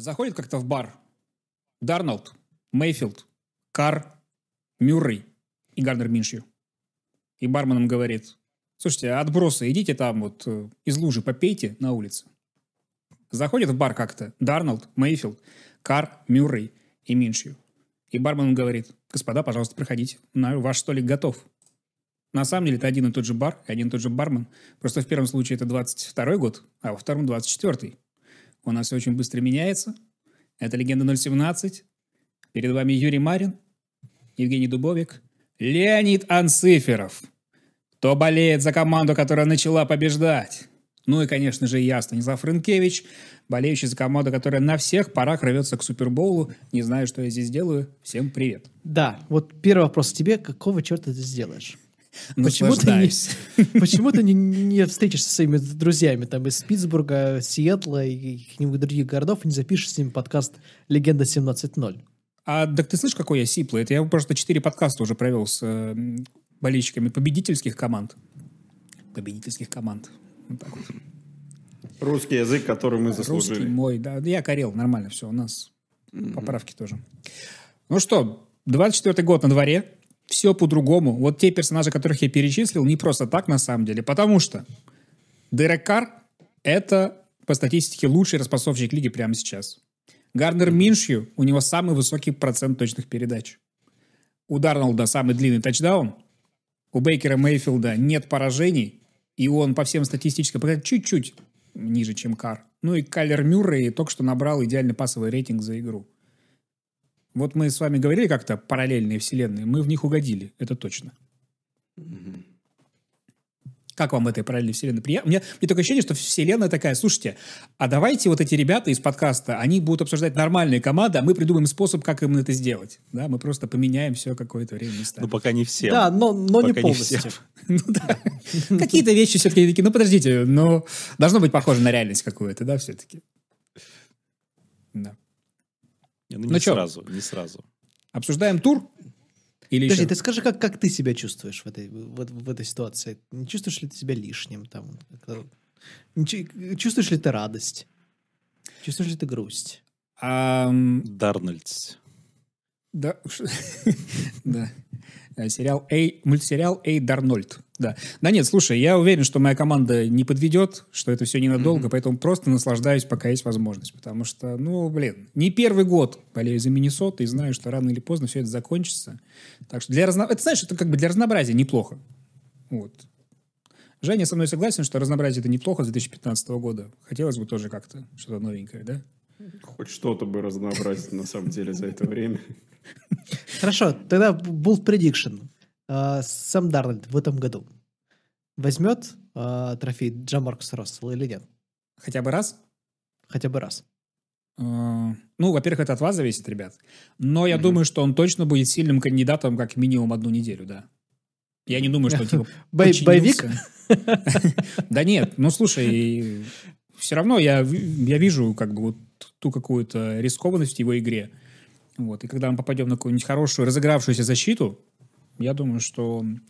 Заходит как-то в бар. Дарнолд, Мейфилд, Кар, Мюррей и Гарнер Миншью. И барменом говорит, слушайте, отбросы, идите там вот э, из лужи попейте на улице. Заходит в бар как-то Дарнолд, Мейфилд, Кар, Мюррей и Миншью. И бармен говорит, господа, пожалуйста, проходите, ваш столик готов. На самом деле это один и тот же бар, один и тот же бармен. Просто в первом случае это 22 год, а во втором 24 -й. У нас все очень быстро меняется. Это «Легенда 017». Перед вами Юрий Марин, Евгений Дубовик, Леонид Анциферов. Кто болеет за команду, которая начала побеждать? Ну и, конечно же, я, Станислав Рынкевич, болеющий за команду, которая на всех парах рвется к суперболу. Не знаю, что я здесь делаю. Всем привет. Да, вот первый вопрос тебе. Какого черта ты сделаешь? Ну, почему ты, не, почему ты не, не встретишься со своими друзьями там из Питтсбурга, Сиэтла и каких-нибудь других городов и не запишешь с ними подкаст «Легенда 17.0»? А, так ты слышишь, какой я сиплый? Это я просто четыре подкаста уже провел с э, болельщиками победительских команд. Победительских команд. Вот так вот. Русский язык, который мы заслужили. Русский мой, да. Я корел, нормально все, у нас mm-hmm. поправки тоже. Ну что, 24-й год на дворе все по-другому. Вот те персонажи, которых я перечислил, не просто так на самом деле, потому что Дерек Кар — это, по статистике, лучший распасовщик лиги прямо сейчас. Гарнер Миншью, у него самый высокий процент точных передач. У Дарнолда самый длинный тачдаун. У Бейкера Мейфилда нет поражений. И он по всем статистическим показателям чуть-чуть ниже, чем Кар. Ну и Калер Мюррей только что набрал идеальный пасовый рейтинг за игру. Вот мы с вами говорили как-то параллельные вселенные, мы в них угодили, это точно. Как вам этой параллельной вселенной? Приятно? Мне, мне только ощущение, что вселенная такая, слушайте, а давайте вот эти ребята из подкаста, они будут обсуждать нормальные команды, а мы придумаем способ, как им это сделать. Да, мы просто поменяем все какое-то время. Местами. Ну, пока не все. Да, но, но пока не полностью. Ну Какие-то вещи все-таки такие, ну, подождите, но ну, должно быть похоже на реальность какую-то, да, все-таки. Не, ну, не ну сразу, чё? не сразу. Обсуждаем тур? Или Подожди, еще? ты скажи, как, как ты себя чувствуешь в этой, в, в этой ситуации? Не чувствуешь ли ты себя лишним? Там, чувствуешь ли ты радость? Чувствуешь ли ты грусть? Um, да, да. Э, сериал Эй, мультсериал Эй Дарнольд. Да. Да нет, слушай, я уверен, что моя команда не подведет, что это все ненадолго, mm-hmm. поэтому просто наслаждаюсь, пока есть возможность. Потому что, ну, блин, не первый год болею за Миннесоту и знаю, что рано или поздно все это закончится. Так что для разно... Это, знаешь, это как бы для разнообразия неплохо. Вот. Женя со мной согласен, что разнообразие это неплохо с 2015 года. Хотелось бы тоже как-то что-то новенькое, да? Хоть что-то бы разнообразить на самом деле за это время. Хорошо, тогда был prediction. А, Сам Дарланд в этом году возьмет а, трофей Джамаркс Россел или нет? Хотя бы раз? Хотя бы раз. А, ну, во-первых, это от вас зависит, ребят. Но я думаю, что он точно будет сильным кандидатом как минимум одну неделю, да. Я не думаю, что типа Боевик? Да нет, ну слушай, все равно я, я вижу как бы вот ту какую-то рискованность в его игре. Вот. И когда мы попадем на какую-нибудь хорошую, разыгравшуюся защиту, я думаю, что он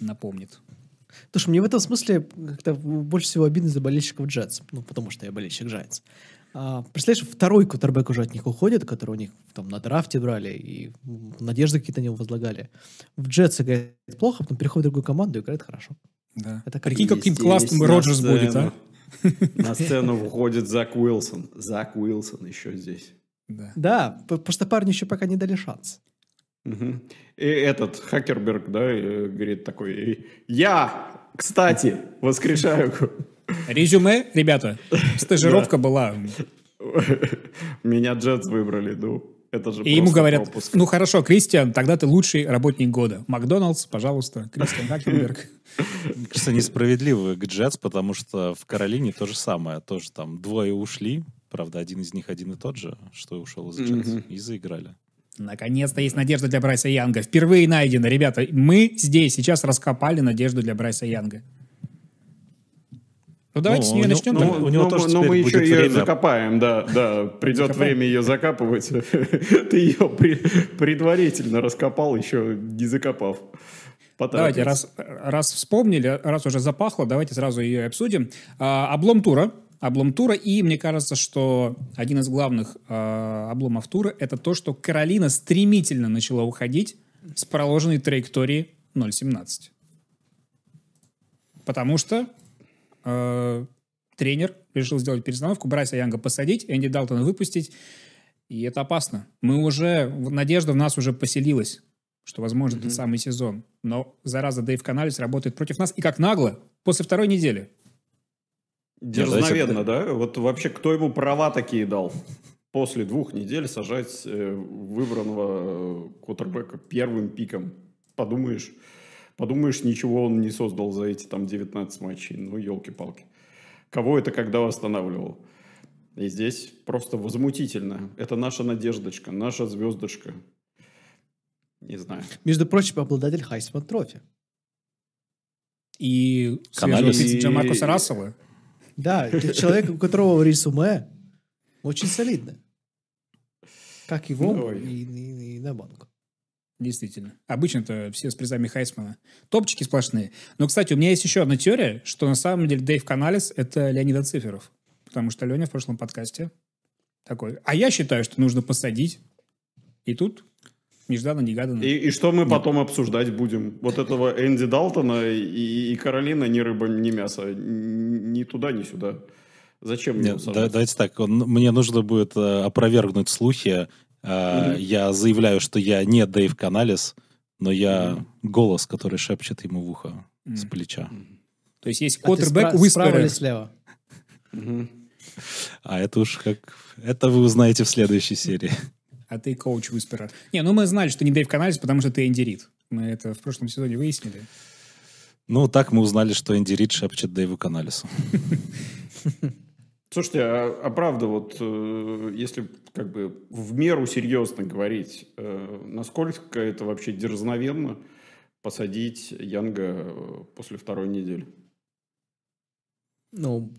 напомнит. Слушай, мне в этом смысле как-то больше всего обидно за болельщиков Джетс. Ну, потому что я болельщик Джетс. А, представляешь, второй кутербэк уже от них уходит, который у них там на драфте брали, и надежды какие-то на него возлагали. В Джетс играет плохо, потом переходит в другую команду и играет хорошо. Да. Это как Прикинь, каким классным Роджерс будет, а? На сцену выходит Зак Уилсон. Зак Уилсон еще здесь. Да. да, потому что парни еще пока не дали шанс. И этот Хакерберг, да, э, говорит такой, э, я, кстати, воскрешаю. Резюме, ребята, стажировка была. Меня джетс выбрали, ну, это же и ему говорят, пропуск. ну хорошо, Кристиан, тогда ты лучший работник года. Макдоналдс, пожалуйста, Кристиан Хакенберг. Мне кажется, несправедливый к Джетс, потому что в Каролине то же самое. Тоже там двое ушли, правда, один из них один и тот же, что ушел из Джетс, и заиграли. Наконец-то есть надежда для Брайса Янга. Впервые найдена. Ребята, мы здесь сейчас раскопали надежду для Брайса Янга. Ну, давайте ну, с нее ну, начнем. Ну, так. у него ну, тоже ну, мы еще ее время. закопаем, да, да. Придет закопаем. время ее закапывать. Ты ее при, предварительно раскопал, еще не закопав. Давайте, раз, раз вспомнили, раз уже запахло, давайте сразу ее обсудим. А, облом тура. Облом тура. И мне кажется, что один из главных а, обломов тура это то, что Каролина стремительно начала уходить с проложенной траектории 0.17. Потому что Э, тренер решил сделать перестановку, Брайса Янга посадить, Энди Далтона выпустить, и это опасно. Мы уже, надежда в нас уже поселилась, что, возможно, mm-hmm. этот самый сезон. Но, зараза, Дэйв Каналис работает против нас, и как нагло, после второй недели. Дерзновенно, да? Вот вообще, кто ему права такие дал? После двух недель сажать э, выбранного э, квотербека первым пиком. Подумаешь, Подумаешь, ничего он не создал за эти там 19 матчей. Ну, елки-палки. Кого это когда восстанавливал? И здесь просто возмутительно. Это наша надеждочка, наша звездочка. Не знаю. Между прочим, обладатель Хайсман Трофи. И свежего пицца Маркуса Рассела. Да, человек, у которого резюме очень солидно. Как его и, и, и на банку. Действительно. Обычно-то все с призами Хайсмана. Топчики сплошные. Но, кстати, у меня есть еще одна теория, что на самом деле Дэйв Каналис – это Леонид Циферов. Потому что Леня в прошлом подкасте такой. А я считаю, что нужно посадить. И тут нежданно, негаданно. И, и что мы Нет. потом обсуждать будем? Вот этого Энди Далтона и, и Каролина ни рыба, ни мясо. Ни туда, ни сюда. Зачем мне Нет, да, Давайте так, он, мне нужно будет э, опровергнуть слухи Э, я заявляю, что я не Дэйв Каналис, но я голос, который шепчет ему в ухо с плеча. Mm-hmm. То есть есть а квотербек а справа или слева? А это уж как... Это вы узнаете в следующей серии. А ты коуч Виспера. Не, ну мы знали, что не Дэйв Каналис, потому что ты Энди Рид. Мы это в прошлом сезоне выяснили. Ну, так мы узнали, что Энди Рид шепчет Дэйву Каналису. Слушайте, а, а правда, вот э, если как бы в меру серьезно говорить, э, насколько это вообще дерзновенно посадить Янга э, после второй недели? Ну,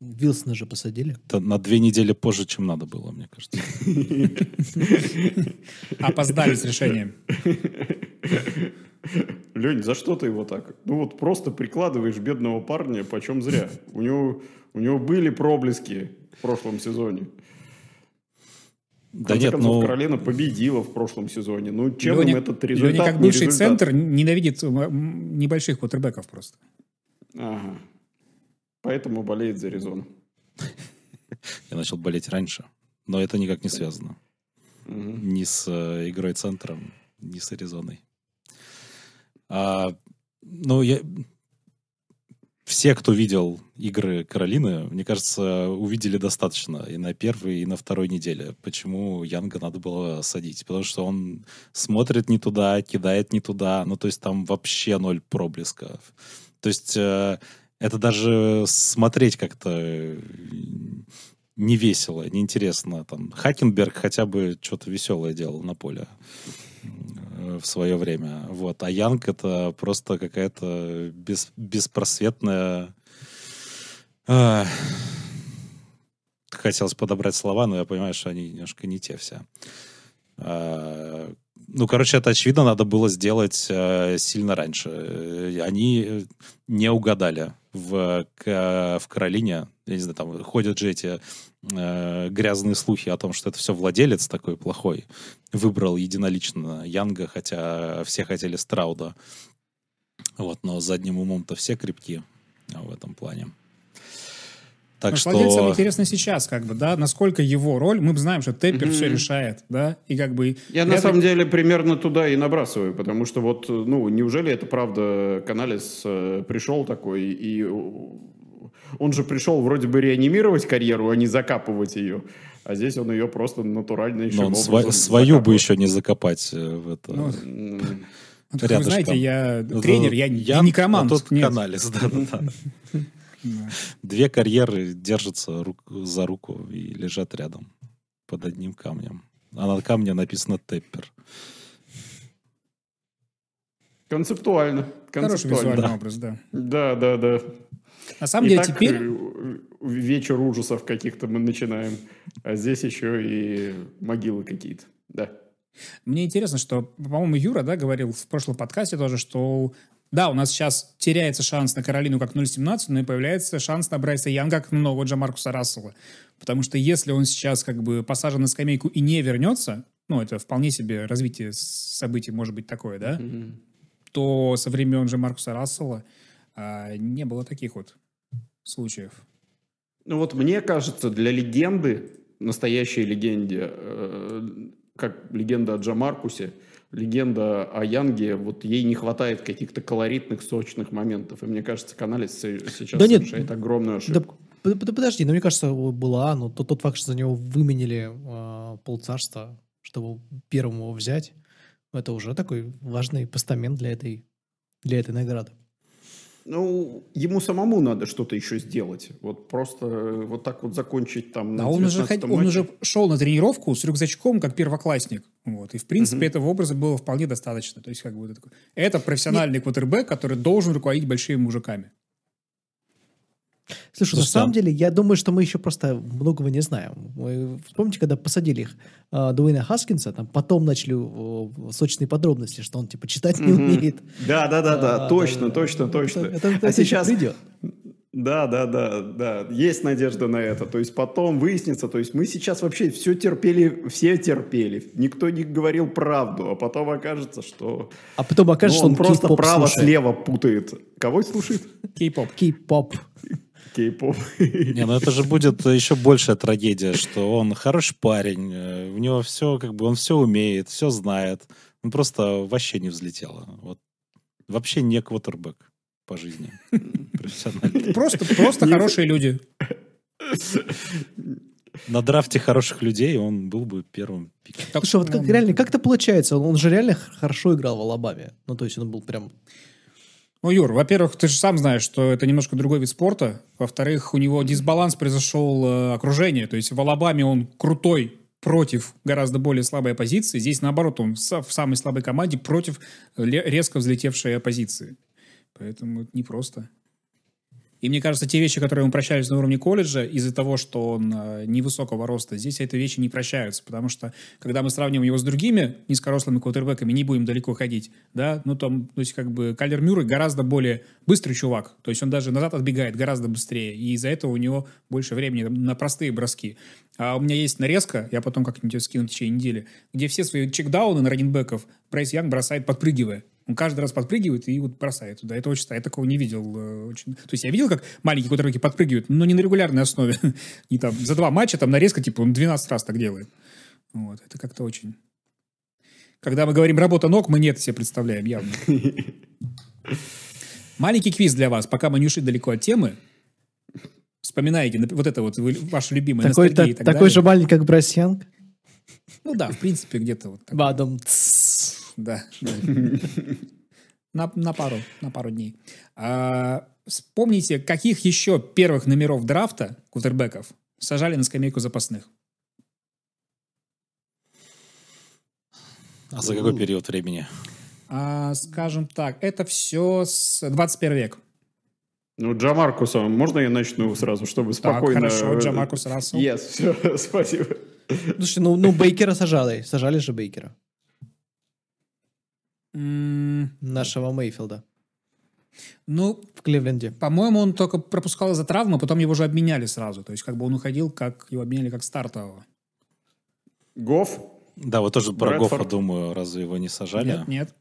Вилсона же посадили. Это на две недели позже, чем надо было, мне кажется. Опоздали с решением. Лень, за что ты его так? Ну вот просто прикладываешь бедного парня, почем зря. У него у него были проблески в прошлом сезоне. В да нет, но... Ну, Каролина победила в прошлом сезоне. Ну, чем Леня, им этот результат? Леня, как бывший результат? центр, ненавидит небольших квотербеков просто. Ага. Поэтому болеет за Аризону. Я начал болеть раньше, но это никак не связано. Ни с э, игрой центром, ни с Аризоной. А, ну, я, все, кто видел игры Каролины, мне кажется, увидели достаточно и на первой, и на второй неделе. Почему Янга надо было садить? Потому что он смотрит не туда, кидает не туда. Ну, то есть там вообще ноль проблесков. То есть э, это даже смотреть как-то э, не весело, неинтересно. Там Хакенберг хотя бы что-то веселое делал на поле. Э, в свое время. Вот. А Янг — это просто какая-то бес, беспросветная... Эх, хотелось подобрать слова, но я понимаю, что они немножко не те все. Э, ну, короче, это очевидно, надо было сделать э, сильно раньше. Э, они не угадали в, в Каролине. Я не знаю, там ходят же эти Э, грязные слухи о том, что это все владелец такой плохой, выбрал единолично Янга, хотя все хотели Страуда. Вот, но задним умом-то все крепки в этом плане. Так ну, что... Владелец, Владельцам интересно сейчас, как бы, да, насколько его роль, мы знаем, что Темпер mm-hmm. все решает, да, и как бы... Я рядом... на самом деле примерно туда и набрасываю, потому что вот, ну, неужели это правда Каналис э, пришел такой и он же пришел вроде бы реанимировать карьеру, а не закапывать ее. А здесь он ее просто натурально еще... Но сва- свою бы еще не закопать э, в это... Ну, ну так, знаете, я ну, тренер, я, я некромант. Тут нет. анализ, да-да-да. Две карьеры держатся за руку и лежат рядом под одним камнем. А на камне написано «Теппер». Концептуально. Концептуально. Хороший визуальный да. образ, да. Да, да, да. На самом и деле так теперь... Э, вечер ужасов каких-то мы начинаем, а здесь еще и могилы какие-то, да. Мне интересно, что, по-моему, Юра, да, говорил в прошлом подкасте тоже, что да, у нас сейчас теряется шанс на Каролину как 0.17, но и появляется шанс на Брайса Янга как нового Джамаркуса Рассела. Потому что если он сейчас как бы посажен на скамейку и не вернется, ну, это вполне себе развитие событий может быть такое, да, mm-hmm. то со времен же Маркуса Рассела – а не было таких вот случаев. Ну вот мне кажется, для легенды, настоящей легенде, э, как легенда о Джамаркусе, легенда о Янге, вот ей не хватает каких-то колоритных, сочных моментов. И мне кажется, Каналис сейчас да нет, совершает огромную ошибку. Да, да подожди, но ну, мне кажется, была, но тот, тот факт, что за него выменили э, полцарства, чтобы первому его взять, это уже такой важный постамент для этой, для этой награды. Ну, ему самому надо что-то еще сделать. Вот просто э, вот так вот закончить там да, на он уже, хот... он уже шел на тренировку с рюкзачком, как первоклассник. Вот. И, в принципе, угу. этого образа было вполне достаточно. То есть, как бы, это, такой... это профессиональный Нет. квотербек, который должен руководить большими мужиками. Слушай, Слушайте, ну на самом деле, я думаю, что мы еще просто многого не знаем. Мы, помните, когда посадили их э, Дуэйна Хаскинса, там потом начали э, сочные подробности, что он типа читать не умеет. Да, да, да, да, а, точно, точно, ну, точно. А сейчас придет. Да, да, да, да. Есть надежда на это. То есть потом выяснится. То есть мы сейчас вообще все терпели, все терпели. Никто не говорил правду, а потом окажется, что... А потом окажется, ну, он что он просто право слева путает. Кого слушает? Кей-поп. Кей-поп кей-поп. Не, ну это же будет еще большая трагедия, что он хороший парень, у э, него все, как бы, он все умеет, все знает. Он ну, просто вообще не взлетел, Вот. Вообще не квотербек по жизни. Просто, просто хорошие люди. На драфте хороших людей он был бы первым пиком. Слушай, вот как, реально, как это получается? Он, он же реально хорошо играл в Алабаме. Ну, то есть он был прям ну, Юр, во-первых, ты же сам знаешь, что это немножко другой вид спорта. Во-вторых, у него дисбаланс произошел э, окружение. То есть в Алабаме он крутой против гораздо более слабой оппозиции. Здесь, наоборот, он в, в самой слабой команде против резко взлетевшей оппозиции. Поэтому это непросто. И мне кажется, те вещи, которые ему прощались на уровне колледжа, из-за того, что он э, невысокого роста, здесь эти вещи не прощаются, потому что, когда мы сравним его с другими низкорослыми квотербеками, не будем далеко ходить, да, ну там, то есть как бы Калер Мюррей гораздо более быстрый чувак, то есть он даже назад отбегает гораздо быстрее, и из-за этого у него больше времени на простые броски. А у меня есть нарезка, я потом как-нибудь скину в течение недели, где все свои чекдауны на раненбеков Прайс Янг бросает подпрыгивая. Он каждый раз подпрыгивает и вот бросает туда. Это очень... Я такого не видел. Э, очень... То есть я видел, как маленькие кутырки подпрыгивают, но не на регулярной основе. не там за два матча там нарезка, типа, он 12 раз так делает. Вот. Это как-то очень... Когда мы говорим «работа ног», мы нет себе представляем явно. Маленький квиз для вас, пока мы не ушли далеко от темы. Вспоминаете вот это вот ваше любимое такой, так, так Такой далее. же маленький, как Бросьянг? Ну да, в принципе, где-то вот так. Бадом. Тс. Да. На, на пару, на пару дней. А, вспомните, каких еще первых номеров драфта кутербеков сажали на скамейку запасных? А за какой период времени? А, скажем так, это все с 21 век. Ну, Джамаркуса, можно я начну сразу, чтобы спокойно... Так, хорошо, Джамаркус Рассел. Yes, все, спасибо. Слушай, ну, ну Бейкера сажали, сажали же Бейкера. Нашего Мейфилда. Ну, в Кливленде. По-моему, он только пропускал из-за травмы, потом его же обменяли сразу. То есть, как бы он уходил, как его обменяли как стартового. Гофф? Да, вот тоже про Брэдфорд. думаю, разве его не сажали? Нет, нет.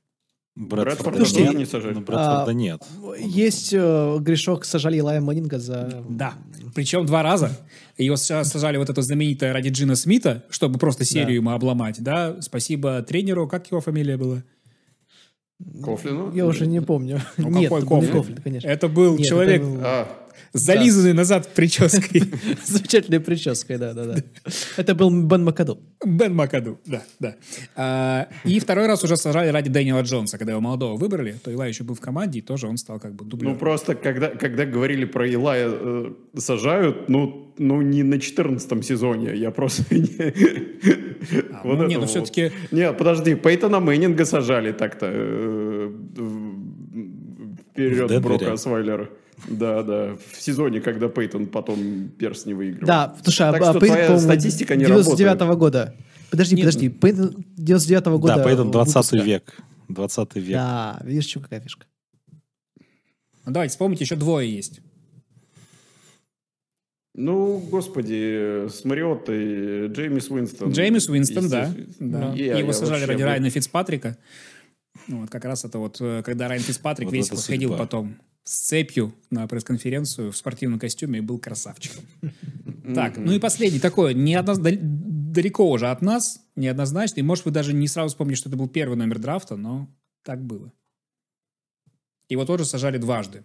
Брэдфорда, Брэдфорда не сажали. Брэдфорда а, нет. Есть э, грешок, сажали Илая Манинга за... Да, причем два раза. Его сажали вот это знаменитое ради Джина Смита, чтобы просто серию ему обломать, да. Спасибо тренеру, как его фамилия была? Кофлину? Я уже не помню. Ну, Нет, какой Кофлин? Кофлин, конечно. Это был Нет, человек... Это был... А, зализанной назад прической. Замечательной прической, да-да-да. Это был Бен Макаду. Бен Макаду, да, да. А, и второй раз уже сажали ради Дэниела Джонса, когда его молодого выбрали, то Илай еще был в команде, и тоже он стал как бы дублером. Ну, просто когда, когда говорили про Илая э, сажают, ну, ну, не на 14 сезоне, я просто не... А, вот ну, не, ну, все-таки... Нет, подожди, Пейтона Мэннинга сажали так-то э, вперед Брока Свайлера. Да, да. В сезоне, когда Пейтон потом перс не выиграл. Да, слушай, а, что Пейтон, твоя статистика не 99 -го года. Подожди, Нет. подожди. Пейтон 99 -го года. Да, Пейтон 20 век. 20 век. Да, видишь, что какая фишка. Ну, давайте вспомните, еще двое есть. Ну, господи, с Мариоттой, Джеймис Уинстон. Джеймис Уинстон, да. да. Я, Его сажали ради Райана Фицпатрика. Вот, как раз это вот, э, когда Райан Фицпатрик вот весь выходил потом с цепью на пресс-конференцию в спортивном костюме и был красавчиком. Так, ну и последний такой, не одно, далеко уже от нас, неоднозначный. Может, вы даже не сразу вспомните, что это был первый номер драфта, но так было. Его тоже сажали дважды.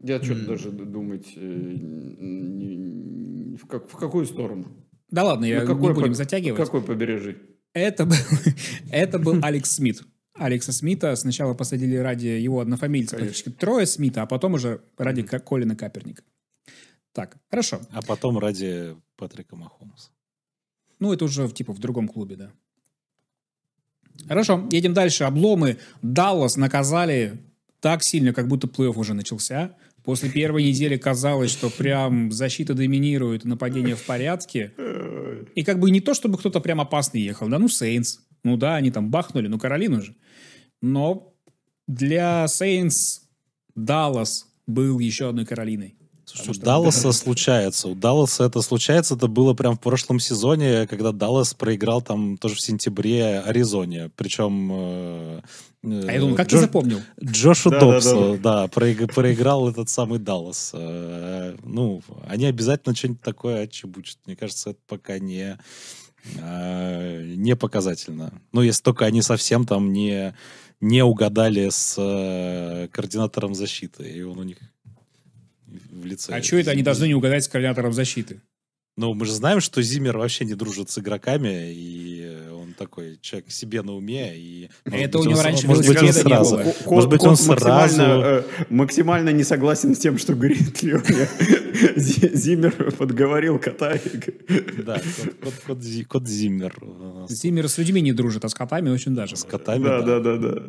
Я что-то mm. даже думать, э, в, как, в какую сторону? Да ладно, я, какой не будем по, затягивать. Какой побережье? Это был, это был Алекс Смит. Алекса Смита сначала посадили ради его однофамильца, практически трое Смита, а потом уже ради mm-hmm. Колина Каперника. Так, хорошо. А потом ради Патрика Махомса. Ну, это уже типа в другом клубе, да. Хорошо, едем дальше. Обломы. Даллас наказали так сильно, как будто плей-офф уже начался. После первой недели казалось, что прям защита доминирует, нападение в порядке. И как бы не то, чтобы кто-то прям опасный ехал, да ну Сейнс. Ну да, они там бахнули, ну Каролину же. Но для Saints Даллас был еще одной Каролиной. Слушай, у Далласа это... случается. У Далласа это случается. Это было прям в прошлом сезоне, когда Даллас проиграл там тоже в сентябре Аризоне. Причем... Э, э, а я э, думаю, как Джош... ты запомнил? Джошу да, Добсу, да, проиграл этот самый Даллас. Э, ну, они обязательно что-нибудь такое отчебучат. Мне кажется, это пока не... Э, не показательно. Ну, если только они совсем там не не угадали с э, координатором защиты, и он у них в лице. А что это они должны не угадать с координатором защиты? Ну, мы же знаем, что Зимер вообще не дружит с игроками, и он такой человек себе на уме. И, а это у него раньше может быть, он сразу. Может быть, он сразу... Э, максимально не согласен с тем, что говорит Леоня. Зимер подговорил кота. Да, кот Зимер. Э, Зимер с людьми не дружит, а с котами очень даже. С котами, да. Да, да, да.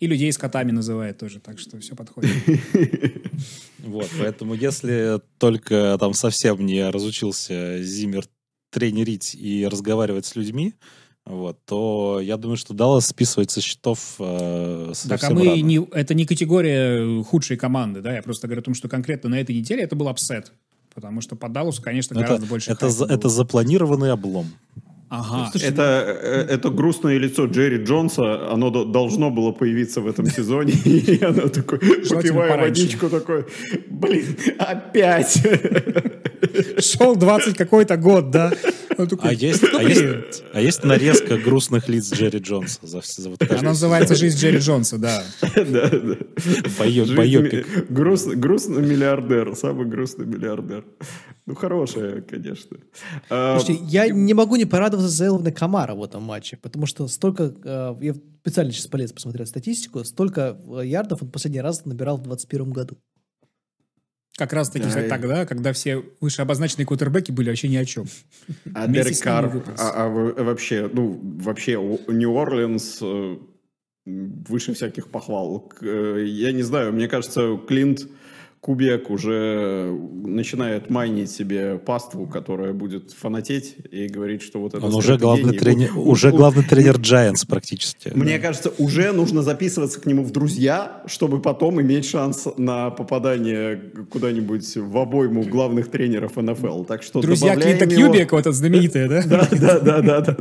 И людей с котами называет тоже, так что все подходит. Вот, поэтому если только там совсем не разучился Зимер тренерить и разговаривать с людьми, вот, то я думаю, что Даллас списывать со счетов э, Так, а мы рано. не, это не категория худшей команды, да? Я просто говорю о том, что конкретно на этой неделе это был апсет. Потому что по Далласу, конечно, это, гораздо больше. Это, за, это запланированный облом. Ага. Слушай, это, э, э, это грустное лицо Джерри Джонса, оно должно было появиться в этом сезоне, и оно такое, попивая водичку, такое, блин, опять! Шел 20 какой-то год, да? Такой, а, есть, «Ну, а, есть, а есть нарезка грустных лиц Джерри Джонса? За, за вот Она называется «Жизнь Джерри Джонса», да. да, да. Байопик. Груст, грустный миллиардер, самый грустный миллиардер. Ну, хорошая, конечно. А, Слушайте, я не могу не порадоваться за Элвина Камара в этом матче, потому что столько... А, я специально сейчас полез посмотрел статистику, столько а, ярдов он последний раз набирал в 2021 году. Как раз таки да, тогда, когда все выше обозначенные кутербеки были вообще ни о чем. А Дерек а, а вообще, ну, вообще Нью-Орлеанс э, выше всяких похвал. Э, я не знаю, мне кажется, Клинт Кубек уже начинает майнить себе паству, которая будет фанатеть и говорит, что вот это... Он уже главный, трени... будет... уже главный тренер Giants практически. Мне кажется, уже нужно записываться к нему в друзья, чтобы потом иметь шанс на попадание куда-нибудь в обойму главных тренеров НФЛ. Так что Друзья Клинта его... Кьюбика, вот этот знаменитый, да? Да, да, да, да, да.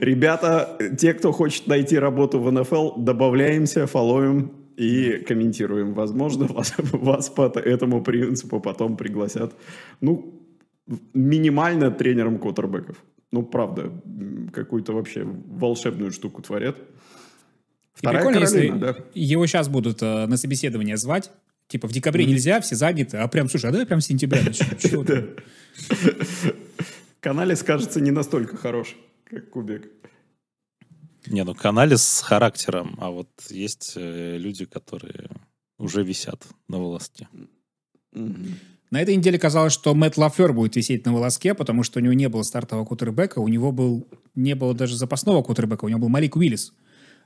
Ребята, те, кто хочет найти работу в НФЛ, добавляемся, фоловим, и комментируем. Возможно, вас, вас по этому принципу потом пригласят. Ну, минимально тренером кутербеков. Ну, правда, какую-то вообще волшебную штуку творят. Вторая и прикольно, Каролина, если да. его сейчас будут э, на собеседование звать. Типа в декабре mm-hmm. нельзя, все заняты. А прям, слушай, а давай прям с сентября начнем. Канале, скажется, не настолько хорош, как Кубик. Не, ну канале с характером, а вот есть э, люди, которые уже висят на волоске. На этой неделе казалось, что Мэтт Лафер будет висеть на волоске, потому что у него не было стартового кутербека, у него был, не было даже запасного кутербека, у него был Малик Уиллис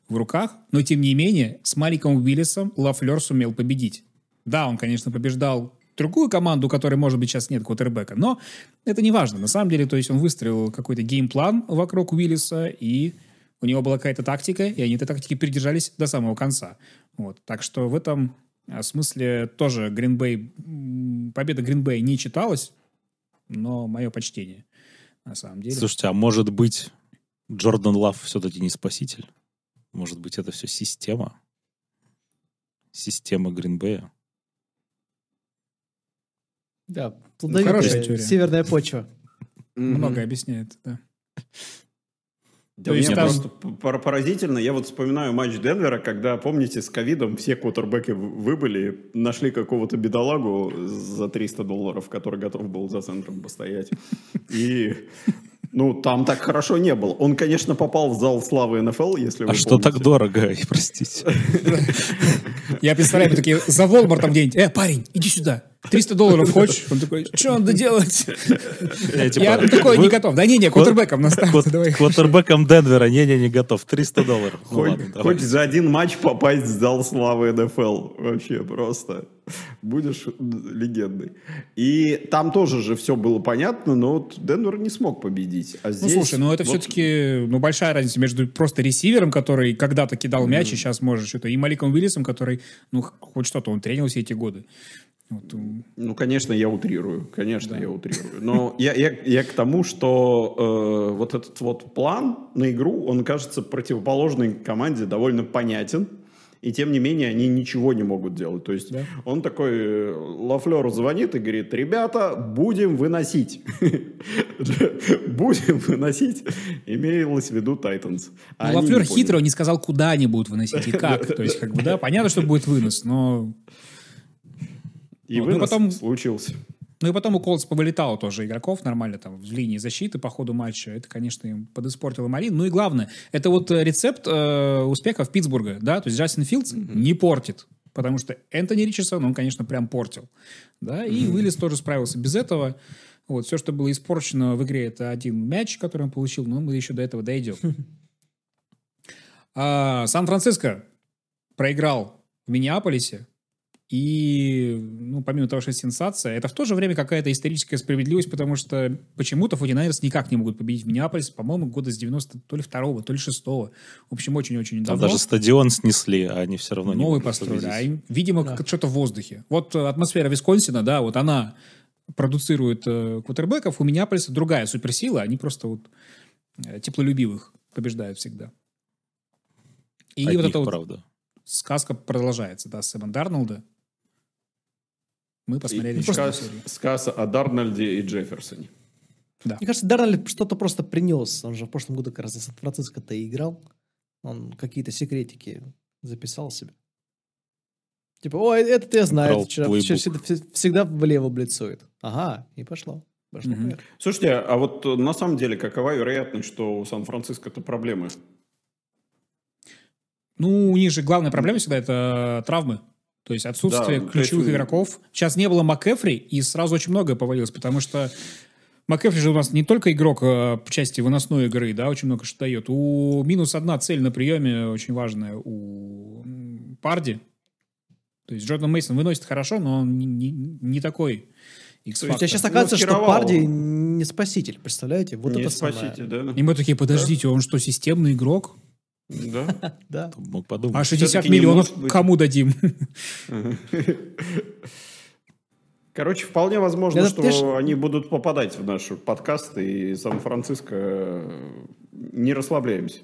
в руках, но тем не менее с Маликом Уиллисом Лафлер сумел победить. Да, он, конечно, побеждал другую команду, которой, может быть, сейчас нет Кутербека, но это не важно. На самом деле, то есть он выстроил какой-то геймплан вокруг Уиллиса и у него была какая-то тактика, и они этой тактики придержались до самого конца. Вот. Так что в этом э, смысле тоже Green Bay Победа Green Bay не читалась, но мое почтение, на самом деле. Слушайте, а может быть, Джордан Лав все-таки не спаситель? Может быть, это все система? Система Green Bay? Да, ну, плодовитая ну, северная почва. Много объясняет, да. Да, То есть там... просто поразительно. Я вот вспоминаю матч Денвера, когда, помните, с ковидом все квотербеки выбыли, нашли какого-то бедолагу за 300 долларов, который готов был за центром постоять. И ну, там так хорошо не было. Он, конечно, попал в зал славы НФЛ, если вы А что так дорого, простите. Я представляю, такие за Волмартом где-нибудь. Э, парень, иди сюда. 300 долларов хочешь? Он такой, что надо делать? Э, типа, Я такой не готов. Да не-не, квотербеком наставь. Квотербеком Денвера, не-не, не готов. 300 долларов. Ну хочешь за один матч попасть в зал славы НФЛ? Вообще просто будешь легендой. И там тоже же все было понятно, но вот Денвер не смог победить. А ну, здесь, ну, слушай, ну это вот... все-таки ну, большая разница между просто ресивером, который когда-то кидал mm-hmm. и сейчас может что-то, и Маликом Уиллисом, который, ну, хоть что-то, он тренил все эти годы. Вот. Ну, конечно, я утрирую, конечно, да. я утрирую. Но я, я, я к тому, что э, вот этот вот план на игру, он кажется противоположной команде довольно понятен и тем не менее они ничего не могут делать. То есть да. он такой э, Лафлеру звонит и говорит, ребята, будем выносить. Будем выносить. Имелось в виду Тайтанс. Ну, Лафлер хитро не сказал, куда они будут выносить и как. То есть, как бы, да, понятно, что будет вынос, но... И ну, вынос случился. Ну и потом у Колдс повылетало тоже игроков нормально там в линии защиты по ходу матча. Это, конечно, им подиспортило Марин. Ну и главное, это вот э, рецепт э, в Питтсбурге да, то есть Джастин Филдс mm-hmm. не портит. Потому что Энтони Ричардсон, он, конечно, прям портил. Да, и mm-hmm. Уиллис тоже справился без этого. Вот, все, что было испорчено в игре, это один мяч, который он получил, но мы еще до этого дойдем. А, Сан-Франциско проиграл в Миннеаполисе и, ну, помимо того, что это сенсация, это в то же время какая-то историческая справедливость, потому что почему-то Фудинайерс никак не могут победить в Миннеаполисе, по-моему, года с 90 то ли 2 то ли 6 В общем, очень-очень давно. Там даже стадион снесли, а они все равно не Новый построили, а им, видимо, да. что-то в воздухе. Вот э, атмосфера Висконсина, да, вот она продуцирует э, квотербеков, у Миннеаполиса другая суперсила, они просто вот э, теплолюбивых побеждают всегда. И Одних, вот это вот правда. сказка продолжается, да, Сэма Дарнолда, мы посмотрели и сказ, сказ о Дарнольде и Джефферсоне. Да. Мне кажется, Дарнольд что-то просто принес. Он же в прошлом году как раз из Сан-Франциско-то играл. Он какие-то секретики записал себе. Типа, о, этот я знаю, вчера, вчера всегда, влево блицует. Ага, и пошло. пошло угу. Слушайте, а вот э, на самом деле какова вероятность, что у Сан-Франциско-то проблемы? Ну, у них же главная проблема всегда это травмы. То есть отсутствие да, ключевых есть... игроков. Сейчас не было МакЭфри, и сразу очень многое повалилось, потому что МакЭфри же у нас не только игрок а, по части выносной игры, да, очень много что дает. У минус одна цель на приеме очень важная у Парди. То есть Джордан Мейсон выносит хорошо, но он не, не, такой. То есть, а сейчас ну, оказывается, ну, что Парди не спаситель, представляете? Вот не это спаситель, самое. да. И мы такие, подождите, да? он что, системный игрок? Да? Да. Мог подумать. А 60 миллионов кому дадим? Короче, вполне возможно, что они будут попадать в наш подкаст, и Сан-Франциско э, не расслабляемся.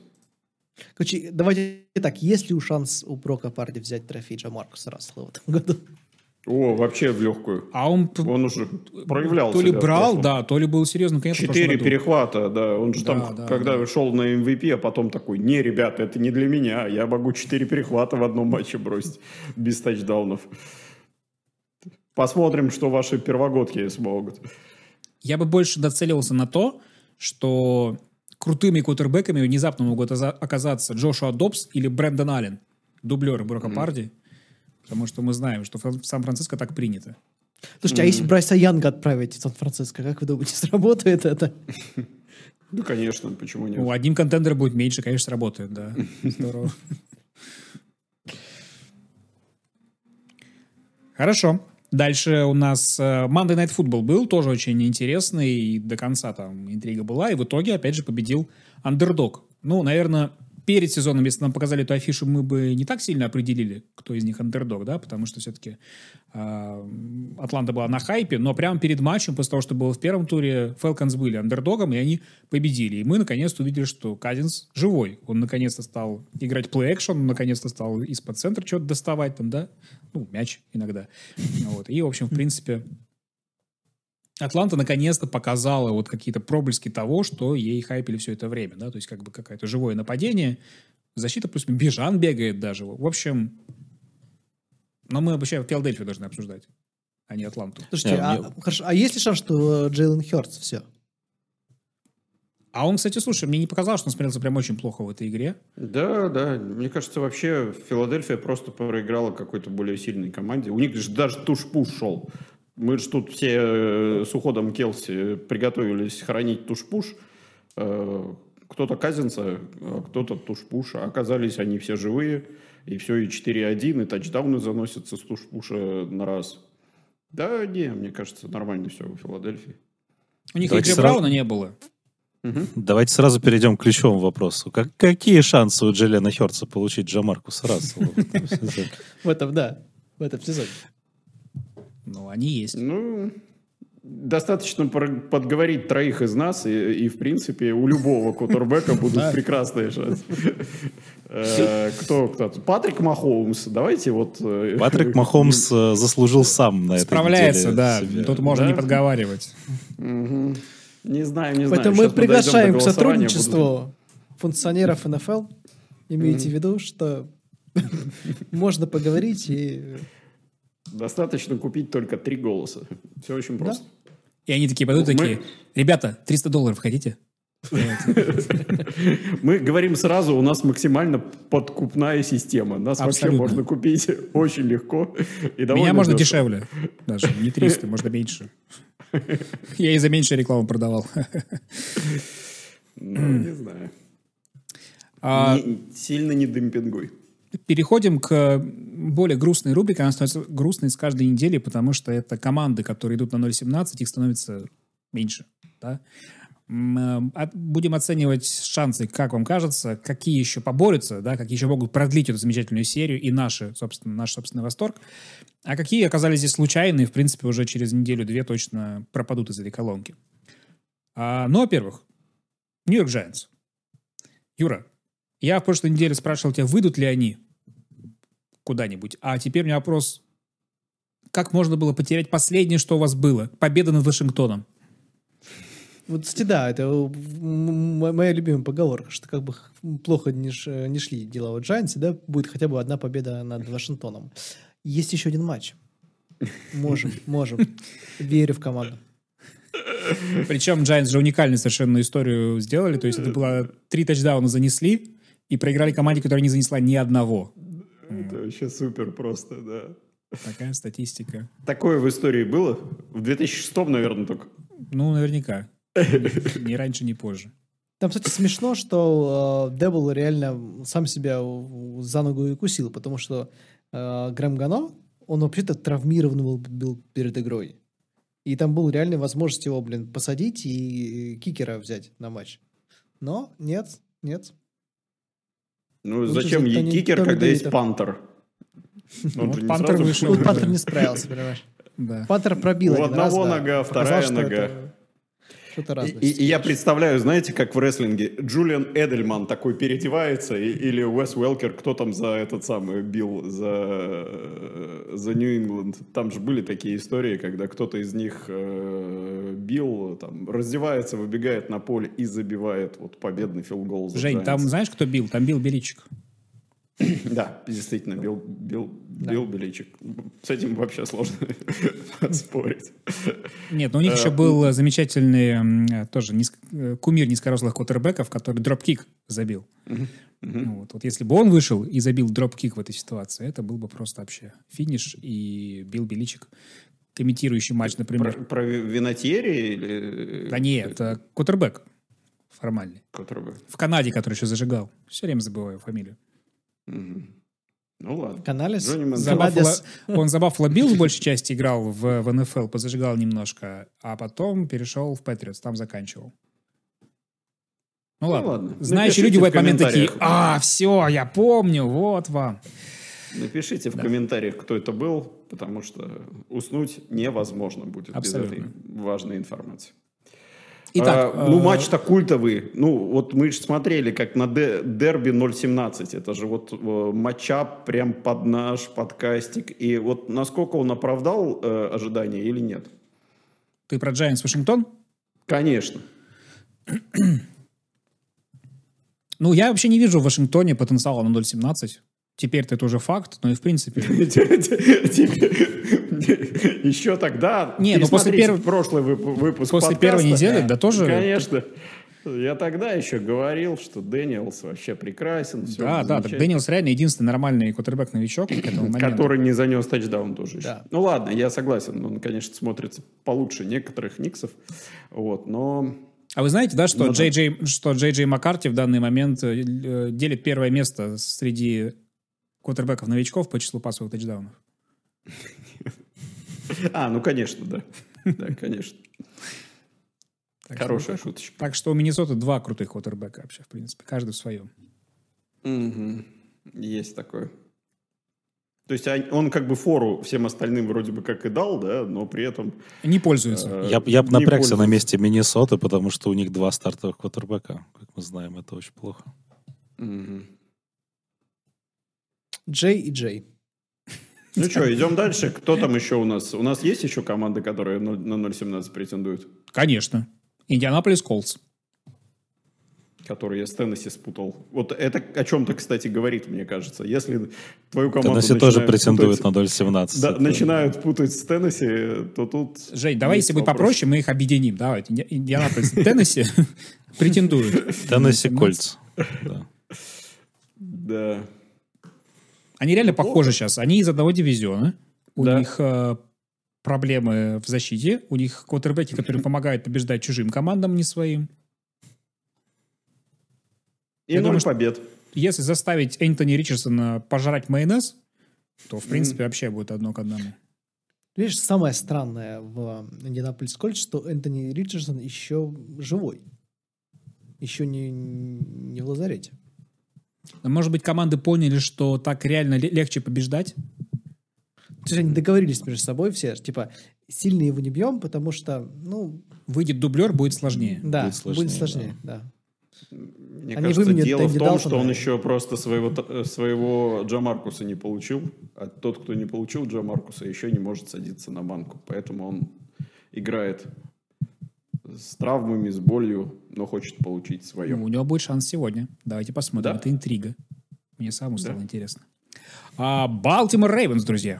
Короче, давайте так, есть ли у шанс у Брока Парди взять трофей Джо Маркуса Рассела в этом году? О, вообще в легкую. А он, он уже проявлял То ли брал, да, то ли был серьезно, конечно. Четыре перехвата, да. Он же да, там, да, когда да. шел на MVP, а потом такой, не, ребята, это не для меня. Я могу четыре перехвата в одном матче бросить без тачдаунов. Посмотрим, что ваши первогодки смогут. Я бы больше доцеливался на то, что крутыми кутербэками внезапно могут оказаться Джошуа Добс или Брэндон Аллен, дублеры Брока mm-hmm. Потому что мы знаем, что в Сан-Франциско так принято. Слушайте, mm. а если Брайса Янга отправить в Сан-Франциско, как вы думаете, сработает это? Ну, конечно, почему нет? Ну, одним контендером будет меньше, конечно, сработает, да. Здорово. Хорошо. Дальше у нас э, Monday Night Football был, тоже очень интересный, и до конца там интрига была, и в итоге, опять же, победил Underdog. Ну, наверное, перед сезоном, если нам показали эту афишу, мы бы не так сильно определили, кто из них андердог, да, потому что все-таки э, а, Атланта была на хайпе, но прямо перед матчем, после того, что было в первом туре, Фелконс были андердогом, и они победили. И мы наконец-то увидели, что Казинс живой. Он наконец-то стал играть плей-экшен, он наконец-то стал из-под центра что-то доставать там, да, ну, мяч иногда. Вот. И, в общем, в принципе, Атланта наконец-то показала вот какие-то проблески того, что ей хайпили все это время, да, то есть как бы какое-то живое нападение, защита плюс Бежан бегает даже. В общем, но мы обещаем Филадельфию должны обсуждать, а не Атланту. Слушайте, а, а, мне... хорошо, а есть ли шанс, что э, Джейлен Хёртс все? А он, кстати, слушай, мне не показалось, что он смотрелся прям очень плохо в этой игре. Да, да. Мне кажется, вообще Филадельфия просто проиграла какой-то более сильной команде. У них же даже туш-пуш шел. Мы же тут все э, с уходом Келси приготовились хранить тушпуш. Э, кто-то Казинца, а кто-то тушпуша. Оказались они все живые. И все, и 4-1, и тачдауны заносятся с тушпуша на раз. Да, не, мне кажется, нормально все в Филадельфии. У них Давайте игры сразу... Брауна не было. Угу. Давайте сразу перейдем к ключевому вопросу. Как, какие шансы у Джелена Херца получить Джамарку сразу? В этом, да. В этом сезоне. Ну, они есть. Ну, достаточно подговорить троих из нас, и, и в принципе у любого кутербека будут прекрасные шансы. Э, кто кто? Патрик Махоумс. Давайте вот... Э, Патрик Махоумс э, заслужил сам на это. Справляется, да. Тут можно не подговаривать. Не знаю, не знаю. Поэтому мы приглашаем к сотрудничеству функционеров НФЛ. Имейте в виду, что можно поговорить и Достаточно купить только три голоса. Все очень просто. Да? И они такие пойдут, ну, Мы... такие, ребята, 300 долларов хотите? Мы говорим сразу, у нас максимально подкупная система. Нас вообще можно купить очень легко. Меня можно дешевле. Даже не 300, можно меньше. Я и за меньше рекламу продавал. Ну, не знаю. А... Не, сильно не демпингуй. Переходим к э, более грустной рубрике. Она становится грустной с каждой недели, потому что это команды, которые идут на 0.17, их становится меньше. Да? Э, а будем оценивать шансы, как вам кажется, какие еще поборются, да, какие еще могут продлить эту замечательную серию и наши, собственно, наш собственный восторг. А какие оказались здесь случайные, в принципе, уже через неделю-две точно пропадут из этой колонки. А, ну, во-первых, Нью-Йорк Джайанс. Юра, я в прошлой неделе спрашивал тебя, выйдут ли они куда-нибудь. А теперь у меня вопрос, как можно было потерять последнее, что у вас было? Победа над Вашингтоном. Вот, кстати, да, это моя любимая поговорка, что как бы плохо не, ш, не шли дела у Джайанси, да, будет хотя бы одна победа над Вашингтоном. Есть еще один матч. Можем, можем. Верю в команду. Причем Giants же уникальную совершенно историю сделали. То есть это было три тачдауна занесли и проиграли команде, которая не занесла ни одного. Это вообще супер просто, да. Такая статистика. Такое в истории было? В 2006, наверное, только. Ну, наверняка. Ни раньше, ни позже. Там, кстати, смешно, что э, Дебл реально сам себя за ногу и кусил, потому что э, Грэм Гано, он вообще-то травмирован был, был перед игрой. И там был реальная возможность его, блин, посадить и кикера взять на матч. Но нет, нет, ну, зачем ей кикер, когда есть пантер? Ну, пантер вышел. Пантер не справился, понимаешь? Пантер пробил. У одного нога, вторая нога. Что-то разное. И, и я представляю, знаете, как в рестлинге Джулиан Эдельман такой переодевается, и, или Уэс Уэлкер, кто там за этот самый бил, за, э, за Нью-Ингланд. Там же были такие истории, когда кто-то из них э, бил, там, раздевается, выбегает на поле и забивает вот победный филгол. Жень, там знаешь, кто бил? Там бил Беличик. Да, действительно, бил, бил да. Билл Беличик. С этим вообще сложно спорить. Нет, но ну, у них э, еще был замечательный тоже кумир низкорослых кутербеков, который дропкик забил. Ну вот. если бы он вышел и забил дропкик в этой ситуации, это был бы просто вообще финиш и Билл Беличик комментирующий матч, например. Про, про Винатьери или... Да нет, э, Кутербек формальный. Кутербек. В Канаде, который еще зажигал. Все время забываю фамилию. Угу. Ну ладно. Каналис. Забафла... Он за Баффало Билл в большей части играл в, в НФЛ, позажигал немножко, а потом перешел в Патриотс, там заканчивал. Ну, ну ладно. ладно. Знающие люди в этот момент такие, а, все, я помню, вот вам. Напишите в да. комментариях, кто это был, потому что уснуть невозможно будет Абсолютно. без этой важной информации. Итак, а, ну, э, матч-то культовый. Ну, вот мы же смотрели, как на дерби 0-17. Это же вот э, матчап прям под наш подкастик. И вот насколько он оправдал э, ожидания или нет? Ты про Giants Вашингтон? Конечно. Ну, я вообще не вижу в Вашингтоне потенциала на 0.17. Теперь-то это уже факт, но и в принципе... Еще тогда... Не, ну после первого... Прошлый выпуск После первой недели, да тоже... Конечно. Я тогда еще говорил, что Дэниелс вообще прекрасен. Да, да, так Дэниелс реально единственный нормальный кутербэк новичок к этому моменту. Который не занес тачдаун тоже да. Ну ладно, я согласен, он, конечно, смотрится получше некоторых Никсов, вот, но... А вы знаете, да, что ну Джей Джей, что Джей Джей Маккарти в данный момент э, делит первое место среди квотербеков новичков по числу пасовых тачдаунов. А, ну конечно, да. Да, конечно. Так Хорошая что, шуточка. Так что у Миннесоты два крутых квотербека вообще, в принципе. Каждый в своем. Угу. Есть такое. То есть он как бы фору всем остальным вроде бы как и дал, да, но при этом... Не пользуется. Э, я, я бы напрягся пользуется. на месте Миннесоты, потому что у них два стартовых квотербека. Как мы знаем, это очень плохо. Угу. Джей и Джей. Ну что, идем дальше. Кто там еще у нас? У нас есть еще команды, которые на 0.17 претендуют? Конечно. Индианаполис Колдс. Который я с Теннесси спутал. Вот это о чем-то, кстати, говорит, мне кажется. Если твою команду Теннесси тоже претендует путать, на 0.17. Да, это... начинают путать с Теннесси, то тут... Жень, давай, если будет попроще, мы их объединим. Давай, Индианаполис Теннесси претендует. Теннесси ну, Кольц. Ну. Да. Они реально Неплохо. похожи сейчас. Они из одного дивизиона. У да. них э, проблемы в защите. У них квотербеки, которые помогают побеждать чужим командам, не своим. И Я ноль побед. Если заставить Энтони Ричардсона пожрать майонез, то, в принципе, вообще будет одно к одному. Видишь, самое странное в э, Индианаполис Колледж, что Энтони Ричардсон еще живой. Еще не, не в лазарете. Может быть, команды поняли, что так реально легче побеждать? То есть они договорились между собой все, типа, сильно его не бьем, потому что, ну... Выйдет дублер, будет сложнее. Да, будет сложнее, будет сложнее да. да. Мне Они кажется, дело Дэнди в том, Далтона. что он еще просто своего, э, своего Джо Маркуса не получил, а тот, кто не получил Джо Маркуса, еще не может садиться на банку, поэтому он играет с травмами, с болью, но хочет получить свое. Ну, у него будет шанс сегодня. Давайте посмотрим. Да? Это интрига. Мне самому да? стало интересно. А, Балтимор а, Рейвенс, друзья.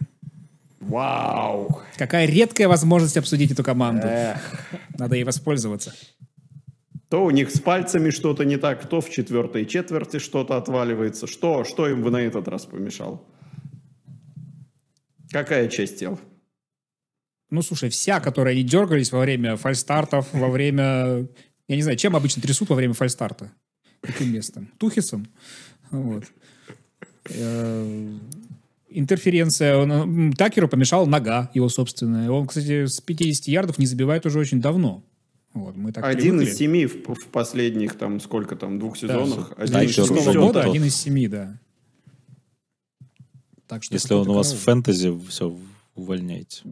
Вау! Какая редкая возможность обсудить эту команду. Эх. Надо ей воспользоваться. То у них с пальцами что-то не так, то в четвертой четверти что-то отваливается. Что, что им бы на этот раз помешал? Какая часть тела? ну, слушай, вся, которая не дергались во время фальстартов, во время... Я не знаю, чем обычно трясут во время фальстарта? Каким местом? Тухисом? Вот. Э, интерференция. Такеру помешала нога его собственная. Он, кстати, с 50 ярдов не забивает уже очень давно. Вот, мы так один привыкли. из семи в, в последних, там, сколько там, двух сезонах. Да, один, да, из года, года, один из семи, да. Так что Если он у вас в фэнтези, все, увольняйте.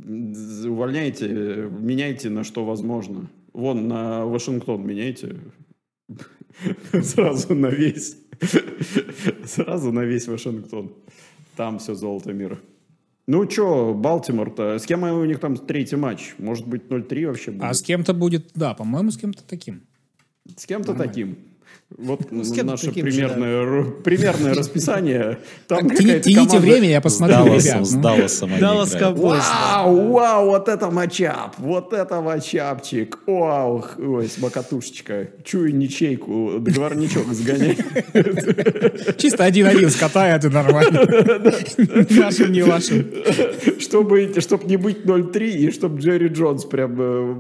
Увольняйте, меняйте на что возможно. Вон, на Вашингтон меняйте. Сразу на весь. Сразу на весь Вашингтон. Там все золото мира. Ну что, Балтимор-то, с кем у них там третий матч? Может быть, 0-3 вообще а будет? А с кем-то будет, да, по-моему, с кем-то таким. С кем-то таким. Вот ну, наше примерное, примерное расписание. Там Тяните время, я посмотрю. С ну. Далласом Даллас Кобойс. Вау, вау, вот это матчап, вот это матчапчик. Вау, ой, смокотушечка. Чую ничейку, договорничок сгоняй. Чисто один-один скатай, это нормально. Нашим, не вашим. Чтобы, чтобы не быть 0-3 и чтобы Джерри Джонс прям... Э,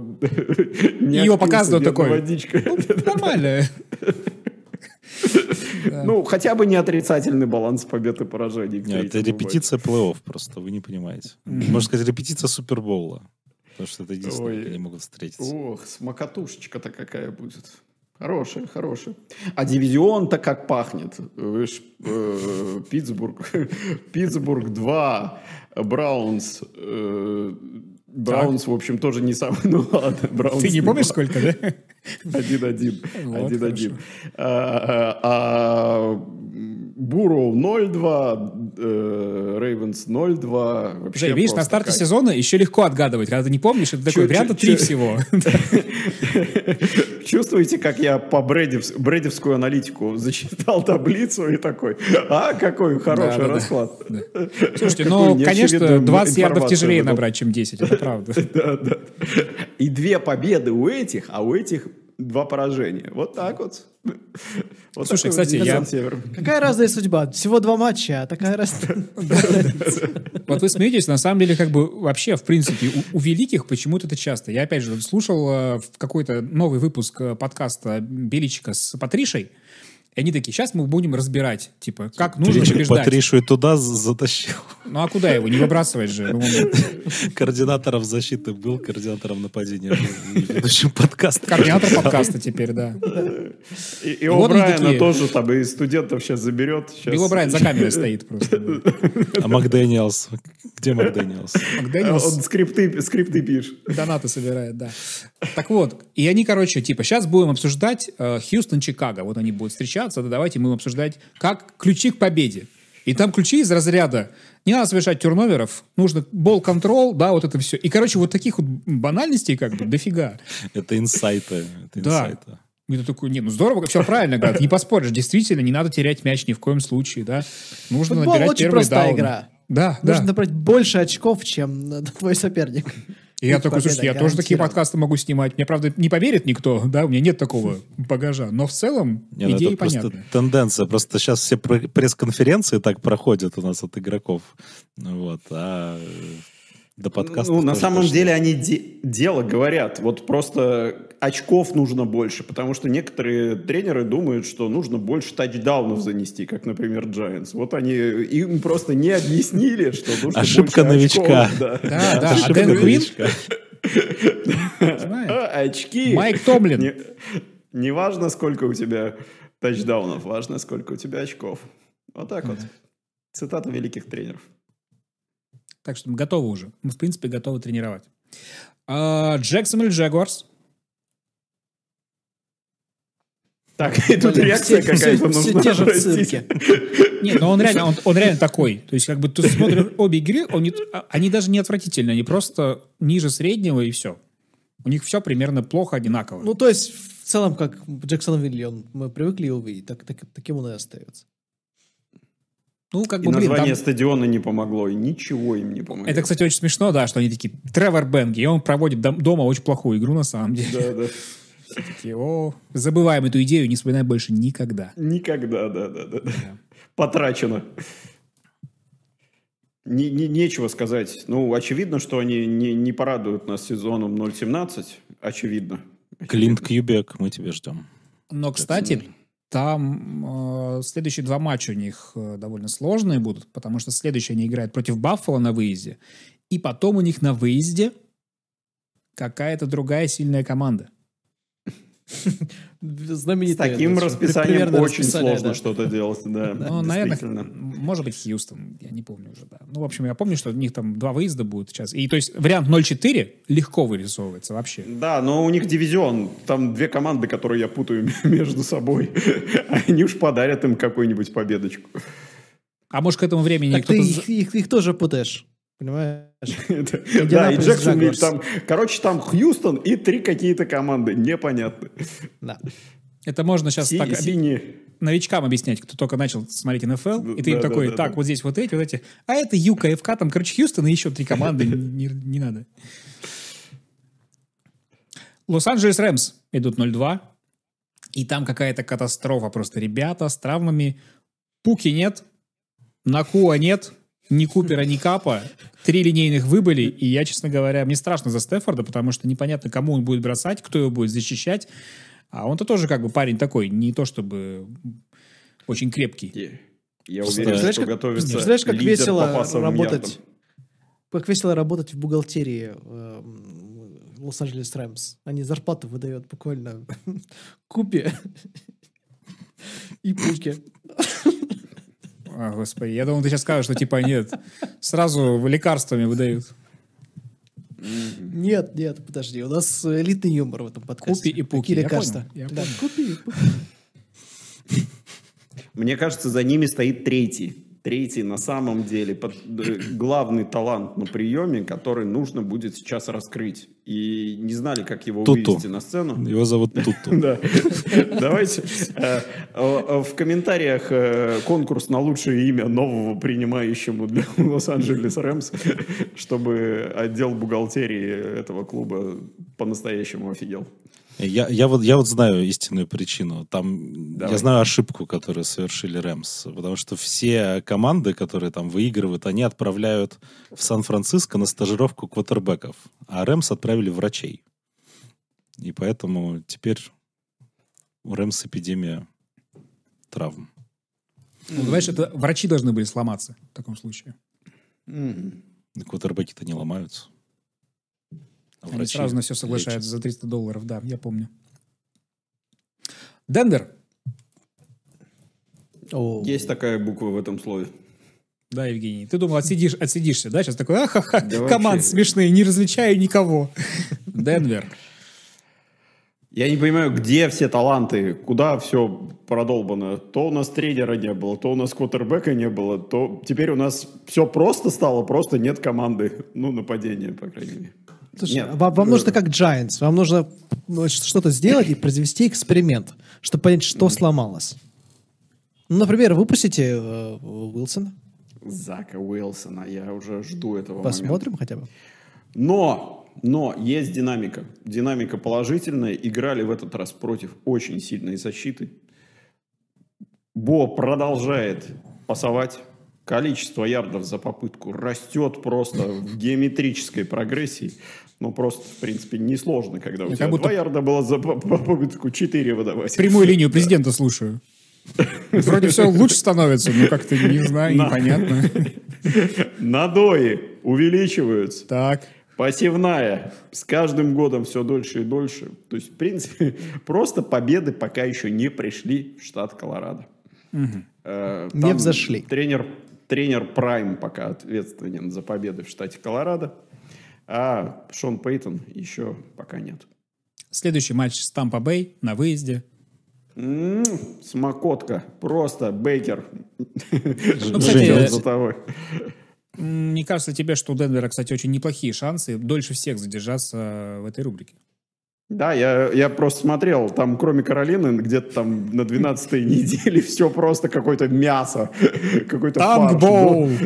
Его показывают такой. Ну, нормально. Ну, хотя бы не отрицательный баланс побед и поражений. это репетиция плей-офф просто, вы не понимаете. Можно сказать, репетиция Супербола. Потому что это единственное, где они могут встретиться. Ох, смокотушечка-то какая будет. Хорошая, хорошая. А дивизион-то как пахнет. Вы ж, э, Питтсбург, Питтсбург 2, Браунс э, Браунс, так. в общем, тоже не самый... Ну ладно, Браунс... Ты не помнишь, был. сколько, да? Один-один. Один-один. Вот, а, а, а Буров 0-2, Рейвенс 0-2. Вообще Жень, видишь, на старте кайф. сезона еще легко отгадывать. Когда ты не помнишь, это такой, варианта три всего. Чувствуете, как я по бредев, аналитику зачитал таблицу и такой, а, какой хороший расклад. Слушайте, ну, конечно, 20 ярдов тяжелее набрать, чем 10, это правда. И две победы у этих, а у этих два поражения. Вот так вот. Вот Слушай, кстати, я... Какая разная судьба? Всего два матча, а такая разная. Вот вы смеетесь, на самом деле, как бы вообще, в принципе, у великих почему-то это часто. Я, опять же, слушал э, какой-то новый выпуск э, подкаста Беличика с Патришей, и они такие, сейчас мы будем разбирать, типа, как нужно Ты побеждать. Патришу и туда затащил. Ну а куда его? Не выбрасывать же. Ну, координатором защиты был, координатором нападения В общем, подкаст. Координатор подкаста теперь, да. И, и Брайана тоже там и студентов сейчас заберет. Сейчас. Билл Брайан за камерой стоит просто. А Макдэниелс? Где Макдэниелс? Макдэниелс? Он скрипты, скрипты пишет. Донаты собирает, да. Так вот, и они, короче, типа, сейчас будем обсуждать э, Хьюстон-Чикаго. Вот они будут встречаться встречаться, то давайте мы будем обсуждать, как ключи к победе. И там ключи из разряда не надо совершать турноверов, нужно болл-контрол, да, вот это все. И, короче, вот таких вот банальностей как бы дофига. Это инсайты. Да. И ты такой, не, ну здорово, все правильно, говорят, не поспоришь, действительно, не надо терять мяч ни в коем случае, да. Нужно набирать очень первые игра. Да, Нужно набрать больше очков, чем твой соперник. И я только, слушайте, я тоже такие подкасты могу снимать. Мне, правда, не поверит никто, да, у меня нет такого багажа. Но в целом нет, ну идеи понятны. тенденция. Просто сейчас все пресс-конференции так проходят у нас от игроков. Вот, а э, до ну, подкаста. Ну, на самом деле они де- дело говорят. Вот просто очков нужно больше, потому что некоторые тренеры думают, что нужно больше тачдаунов ну. занести, как, например, Giants. Вот они им просто не объяснили, что нужно Ошибка новичка. Очков, да, да, Ошибка а Очки. Майк Томлин. Не важно, сколько у тебя тачдаунов, важно, сколько у тебя очков. Вот так вот. Цитата великих тренеров. Так что мы готовы уже. Мы, в принципе, готовы тренировать. А, Джексонвилл Джагуарс Так, и тут Блин, реакция все, какая-то все, нужна. Все те же простите. цирки. Не, но ну он реально, он, он реально такой. То есть, как бы ты смотришь обе игры, он не, а, они даже не отвратительные, они просто ниже среднего и все. У них все примерно плохо, одинаково. Ну, то есть, в целом, как Джексон Вилли, мы привыкли его видеть, так, так, таким он и остается. Ну, как бы, и блин, название там... стадиона не помогло, и ничего им не помогло. Это, кстати, очень смешно, да, что они такие, Тревор Бенги, и он проводит дом, дома очень плохую игру, на самом деле. Да, да такие, о, забываем эту идею, не вспоминаем больше никогда. Никогда, да, да, да. да. Потрачено. Не, не, нечего сказать. Ну, очевидно, что они не, не порадуют нас сезоном 0.17. Очевидно. очевидно. Клинт Кьюбек, мы тебя ждем. Но, кстати, там э, следующие два матча у них э, довольно сложные будут, потому что следующие они играют против Баффала на выезде, и потом у них на выезде какая-то другая сильная команда знаменитая. С таким расписанием очень сложно что-то делать, да. Ну, наверное, может быть, Хьюстон, я не помню уже, да. Ну, в общем, я помню, что у них там два выезда будут сейчас. И то есть вариант 0-4 легко вырисовывается вообще. Да, но у них дивизион, там две команды, которые я путаю между собой. Они уж подарят им какую-нибудь победочку. А может, к этому времени кто-то... Ты их тоже путаешь. Понимаешь? Да, и Джексон там. Короче, там Хьюстон и три какие-то команды. Непонятно. Да. Это можно сейчас так новичкам объяснять, кто только начал смотреть НФЛ, ну, и ты им такой, так, вот здесь вот эти, вот эти. А это Юка, ФК, там, короче, Хьюстон и еще три команды. Не надо. Лос-Анджелес Рэмс идут 0-2. И там какая-то катастрофа. Просто ребята с травмами. Пуки нет. Накуа нет ни Купера, ни Капа. Три линейных выбыли, и я, честно говоря, мне страшно за Стефорда, потому что непонятно, кому он будет бросать, кто его будет защищать. А он-то тоже как бы парень такой, не то чтобы очень крепкий. Я уверен, представляешь, что как, готовится Представляешь, как весело работать... Как весело работать в бухгалтерии э, Лос-Анджелес Рэмс. Они зарплату выдают буквально купе и пуке. А, господи, я думал, ты сейчас скажешь, что типа нет, сразу лекарствами выдают. Нет, нет, подожди, у нас элитный юмор в этом подкасте. Купи и пуки. Какие лекарства? да, купи и пуки. Мне кажется, за ними стоит третий. Третий, на самом деле, под, э, главный талант на приеме, который нужно будет сейчас раскрыть. И не знали, как его Туту. вывести на сцену. Его зовут Туту. Давайте. Э, в комментариях э, конкурс на лучшее имя нового принимающему для Лос-Анджелес Рэмс, чтобы отдел бухгалтерии этого клуба по-настоящему офигел. Я, я, вот, я вот знаю истинную причину. Там я знаю ошибку, которую совершили Рэмс. Потому что все команды, которые там выигрывают, они отправляют в Сан-Франциско на стажировку квотербеков. А Рэмс отправили врачей. И поэтому теперь у Рэмс эпидемия травм. Ну, понимаешь, ну, это врачи должны были сломаться в таком случае. Квотербеки-то не ломаются. Врачи сразу на все соглашаются лечат. за 300 долларов, да, я помню. Дендер. О. Есть такая буква в этом слове. Да, Евгений, ты думал, отсидишь, отсидишься, да? Сейчас такой, ахаха, да команд вообще... смешные, не различаю никого. Денвер. Я не понимаю, где все таланты, куда все продолбано. То у нас тренера не было, то у нас квотербека не было, то теперь у нас все просто стало, просто нет команды. Ну, нападения, по крайней мере. Слушай, Нет. Вам, вам э, нужно как Giants, вам нужно ну, что-то сделать и произвести эксперимент, чтобы понять, что сломалось. Ну, например, выпустите э, Уилсона. Зака Уилсона, я уже жду этого Посмотрим момента. хотя бы. Но, но есть динамика. Динамика положительная. Играли в этот раз против очень сильной защиты. Бо продолжает пасовать количество ярдов за попытку растет просто в геометрической прогрессии. Ну, просто, в принципе, несложно, когда у ну, тебя как будто... 2 ярда было за попытку 4 выдавать. Прямую линию президента да. слушаю. Вроде все лучше становится, но как-то не знаю, непонятно. Надои увеличиваются. Так. Пассивная. С каждым годом все дольше и дольше. То есть, в принципе, просто победы пока еще не пришли в штат Колорадо. Угу. Э, не взошли. Тренер тренер Прайм пока ответственен за победы в штате Колорадо. А Шон Пейтон еще пока нет. Следующий матч с Тампа Бэй на выезде. М-м, смокотка. Просто Бейкер. Ну, мне кажется тебе, что у Денвера, кстати, очень неплохие шансы дольше всех задержаться в этой рубрике. Да, я, я просто смотрел, там кроме Каролины где-то там на 12 неделе все просто какое-то мясо, какой-то Танкбол!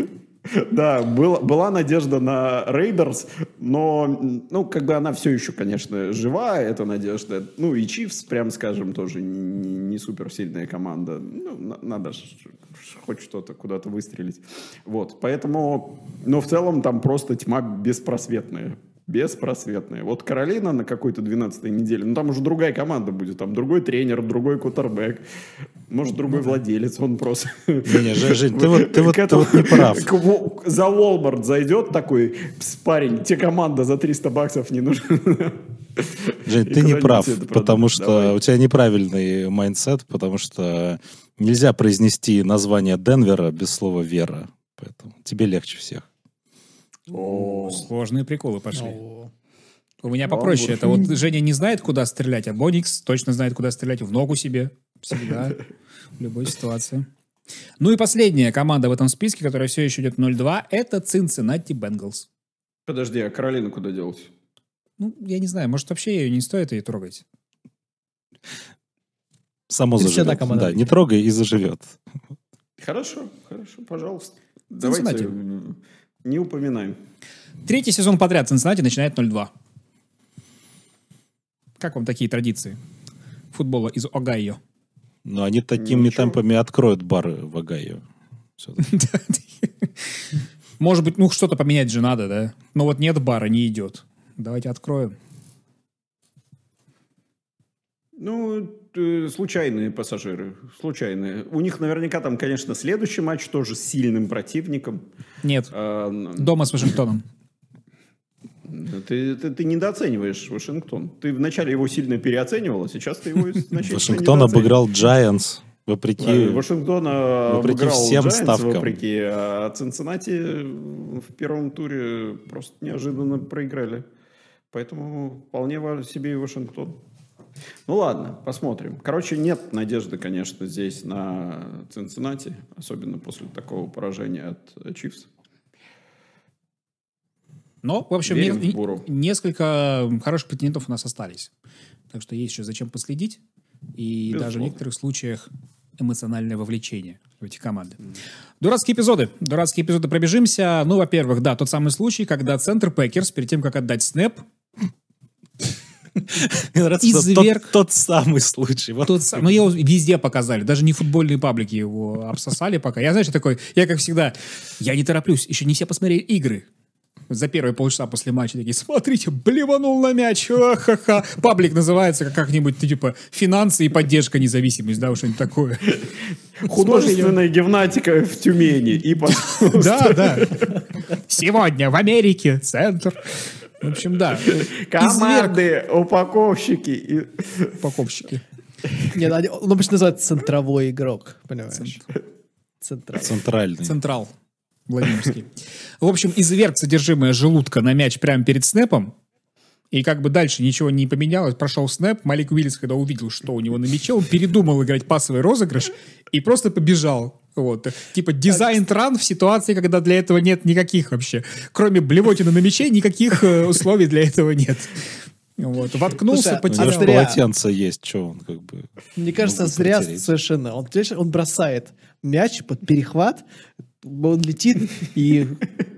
Да, была была надежда на Рейдерс, но, ну, как бы она все еще, конечно, жива, эта надежда. Ну, и Чивс, прям скажем, тоже не, не супер сильная команда. Ну, надо ж, хоть что-то куда-то выстрелить. Вот, поэтому, но в целом там просто тьма беспросветная. Беспросветные. Вот Каролина на какой-то 12-й неделе, ну там уже другая команда будет, там другой тренер, другой кутербэк, может, ну другой владелец, он просто... Не-не, Жень, ты вот, ты вот, ты вот не прав. За Walmart зайдет такой парень, тебе команда за 300 баксов не нужна. Жень, ты не прав, потому что Давай. у тебя неправильный майндсет, потому что нельзя произнести название Денвера без слова «вера». Поэтому тебе легче всех. О, сложные приколы пошли. У меня попроще. Это вот Женя не знает, куда стрелять, а Боникс точно знает, куда стрелять. В ногу себе. Всегда. В любой ситуации. Ну и последняя команда в этом списке, которая все еще идет 0-2, это Cincinnati Bengals. Подожди, а Каролина куда делась? Ну, я не знаю, может, вообще ее не стоит ее трогать. Само заживет. Да, не трогай и заживет. Хорошо, хорошо, пожалуйста. Давайте не упоминаем. Третий сезон подряд Цинциннати начинает 0-2. Как вам такие традиции футбола из Огайо? Ну, они такими Ничего. темпами откроют бары в Огайо. Может быть, ну что-то поменять же надо, да? Но вот нет бара, не идет. Давайте откроем. Ну, Э, случайные пассажиры, случайные. У них наверняка там, конечно, следующий матч тоже с сильным противником. Нет. А, Дома с Вашингтоном. Ты, ты, ты недооцениваешь Вашингтон. Ты вначале его сильно переоценивал, а сейчас ты его Вашингтон обыграл Giants. Вопреки, Вашингтона вопреки всем Giants, ставкам. Вопреки, а Цинциннати в первом туре просто неожиданно проиграли. Поэтому вполне себе и Вашингтон. Ну ладно, посмотрим. Короче, нет надежды, конечно, здесь на Цинциннати, особенно после такого поражения от Чивс. Но, в общем, не, в несколько хороших претендентов у нас остались. Так что есть еще зачем последить. И Безусловно. даже в некоторых случаях эмоциональное вовлечение в эти команды. Mm. Дурацкие эпизоды. Дурацкие эпизоды пробежимся. Ну, во-первых, да, тот самый случай, когда центр Пекерс перед тем, как отдать снэп, мне нравится, Изверг. Тот, тот самый случай. Вот. Тот самый. Но его везде показали. Даже не футбольные паблики его обсосали пока. Я, знаешь, такой, я как всегда, я не тороплюсь. Еще не все посмотрели игры. За первые полчаса после матча такие, смотрите, блеванул на мяч, ха-ха. Паблик называется как-нибудь, типа, финансы и поддержка независимость, да, что-нибудь такое. Художественная гимнатика в Тюмени. И, да, да. Сегодня в Америке центр в общем, да. Команды, Изверг... упаковщики. Упаковщики. Нет, ну, он обычно называется центровой игрок, понимаешь? Централ. Центральный. Централ. Владимирский. В общем, изверг содержимое желудка на мяч прямо перед снэпом. И как бы дальше ничего не поменялось. Прошел снэп. Малик Уиллис, когда увидел, что у него на мяче, он передумал играть пасовый розыгрыш и просто побежал. Вот. Типа дизайн тран в ситуации, когда для этого нет никаких вообще. Кроме блевотины на мече, никаких э, условий для этого нет. Вот. Воткнулся, Слушай, потерял. Зря... полотенце есть, что он как бы... Мне кажется, зря потереть. совершенно. Он, он бросает мяч под перехват, он летит, и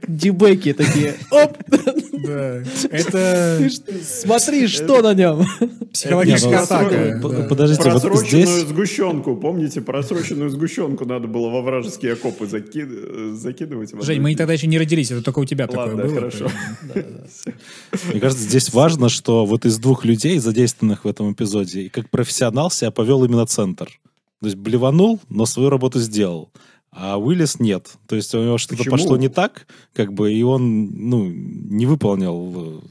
дебеки такие, оп! Да, это... Смотри, что на нем! Психологическая атака. Подождите, вот здесь... сгущенку, помните, просроченную сгущенку надо было во вражеские окопы закидывать. Жень, мы тогда еще не родились, это только у тебя такое было. хорошо. Мне кажется, здесь важно, что вот из двух людей, задействованных в этом эпизоде, и как профессионал себя повел именно центр. То есть блеванул, но свою работу сделал а Уиллис нет. То есть у него что-то пошло не так, как бы, и он, ну, не выполнил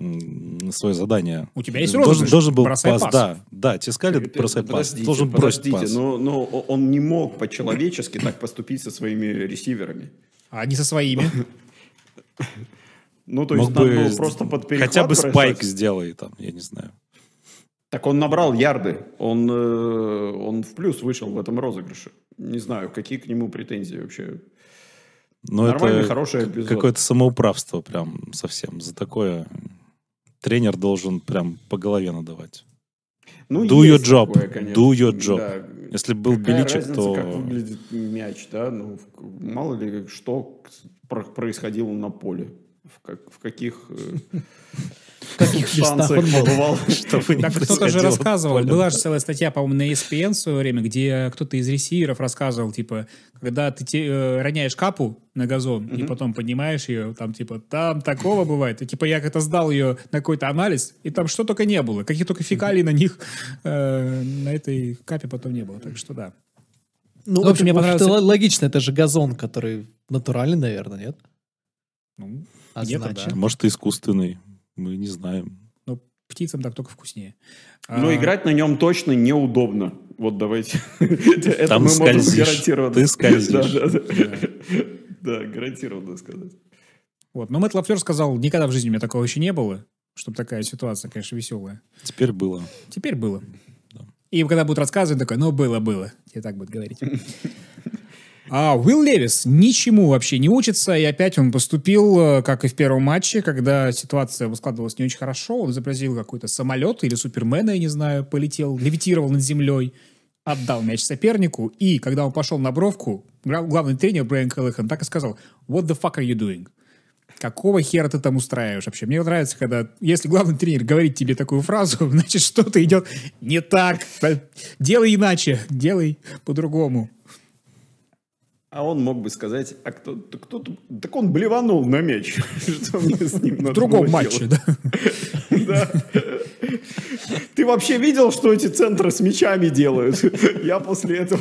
э, свое задание. У тебя есть розыгрыш, должен, должен был бросай пас, пас. Да, да, тебе сказали, бросай пас. Должен подождите, бросить пас. Но, но он не мог по-человечески так поступить со своими ресиверами. А не со своими. Ну, то есть, мог бы просто под Хотя бы спайк сделай там, я не знаю. Так он набрал ярды, он, э, он в плюс вышел в этом розыгрыше. Не знаю, какие к нему претензии вообще. Но ну, Нормальный, это хороший эпизод. Какое-то самоуправство прям совсем. За такое тренер должен прям по голове надавать. Ну, do your job, такое, конечно. do your job. Да. Если был Какая Беличек, разница, то... как выглядит мяч, да? Ну, мало ли, что происходило на поле. В, как, в каких э, каких шансах он бывал, чтобы не Так кто-то же рассказывал. Была же целая статья, по-моему, на ESPN в свое время, где кто-то из ресиверов рассказывал, типа, когда ты э, роняешь капу на газон mm-hmm. и потом поднимаешь ее, там, типа, там такого бывает. И, типа, я как-то сдал ее на какой-то анализ, и там что только не было. какие только фекалии mm-hmm. на них, э, на этой капе потом не было. Так что да. Ну, ну в общем, мне понравилось... логично, это же газон, который натуральный, наверное, нет? Ну, а значит... да. А может, искусственный. Мы не знаем. Но птицам так только вкуснее. А, но а... играть на нем точно неудобно. Вот давайте. Это мы можем гарантированно. Ты скользишь. Да, гарантированно сказать. Вот. Но Мэтт Лафлер сказал, никогда в жизни у меня такого еще не было, чтобы такая ситуация, конечно, веселая. Теперь было. Теперь было. Да. И когда будут рассказывать, такой, ну, было, было. Тебе так будет говорить. А Уилл Левис ничему вообще не учится, и опять он поступил, э, как и в первом матче, когда ситуация складывалась не очень хорошо, он запросил какой-то самолет или Супермена, я не знаю, полетел, левитировал над землей, отдал мяч сопернику, и когда он пошел на бровку, главный тренер Брайан Келлихан так и сказал, «What the fuck are you doing?» Какого хера ты там устраиваешь вообще? Мне нравится, когда, если главный тренер говорит тебе такую фразу, значит, что-то идет не так. Делай иначе, делай по-другому. А он мог бы сказать, а кто, кто так он блеванул на мяч. Что мне с ним надо В другом матче, да? Да. Ты вообще видел, что эти центры с мячами делают? Я после этого...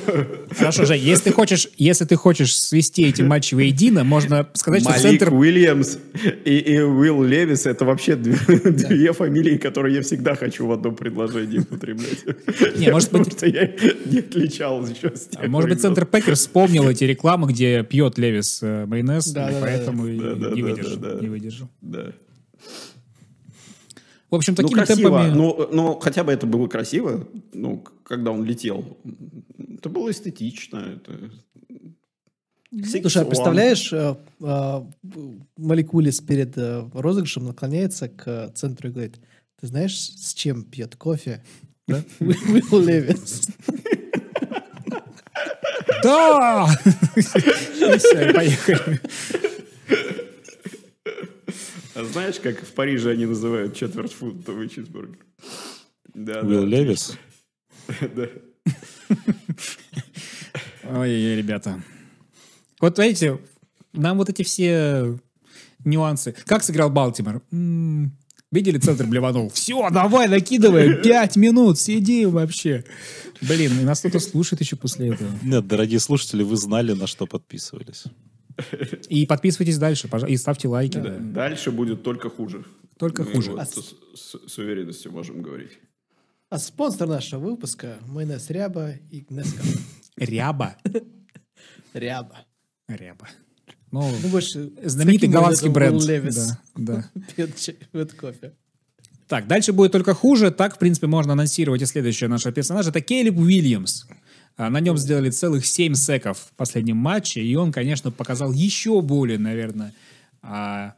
Хорошо, Жень, если ты хочешь, если ты хочешь свести эти матчи воедино, можно сказать, Малик что центр... Уильямс и, и Уилл Левис — это вообще две, да. две фамилии, которые я всегда хочу в одном предложении употреблять. Не, может быть... что я не отличал еще с тех а Может быть, центр Пекер вспомнил эти рекламы реклама, где пьет Левис э, майонез, да, и да, поэтому да, и, да, не, да, выдержал, да, да, не выдержал. Да. В общем, ну, такими ну, красиво, темпами... Но, ну, э, но ну, хотя бы это было красиво, ну, когда он летел. Это было эстетично. Это... Слушай, а представляешь, э, э, Молекулис перед розыгрышем наклоняется к центру и говорит, ты знаешь, с чем пьет кофе? Уилл Левис. Да! все, поехали. А знаешь, как в Париже они называют четвертьфунтовый чизбургер? Да, Уилл Левис? Да. Ой, ребята. Вот видите, нам вот эти все нюансы. Как сыграл Балтимор? Видели, центр блеванул. Все, давай, накидывай. Пять минут, сидим вообще. Блин, и нас кто-то слушает еще после этого. Нет, дорогие слушатели, вы знали, на что подписывались. И подписывайтесь дальше, пожалуйста, и ставьте лайки. Да, Дальше будет только хуже. Только мы хуже. Вот а... с, с, с уверенностью можем говорить. А спонсор нашего выпуска – майонез Ряба и Гнеско. Ряба? Ряба. Ряба. Ну, ну, больше знаменитый голландский бренд. Левис. Да, да. Пьет кофе. Так, дальше будет только хуже. Так, в принципе, можно анонсировать и следующего нашего персонажа. Это Кейлип Уильямс. А, на нем сделали целых 7 секов в последнем матче, и он, конечно, показал еще более, наверное, а,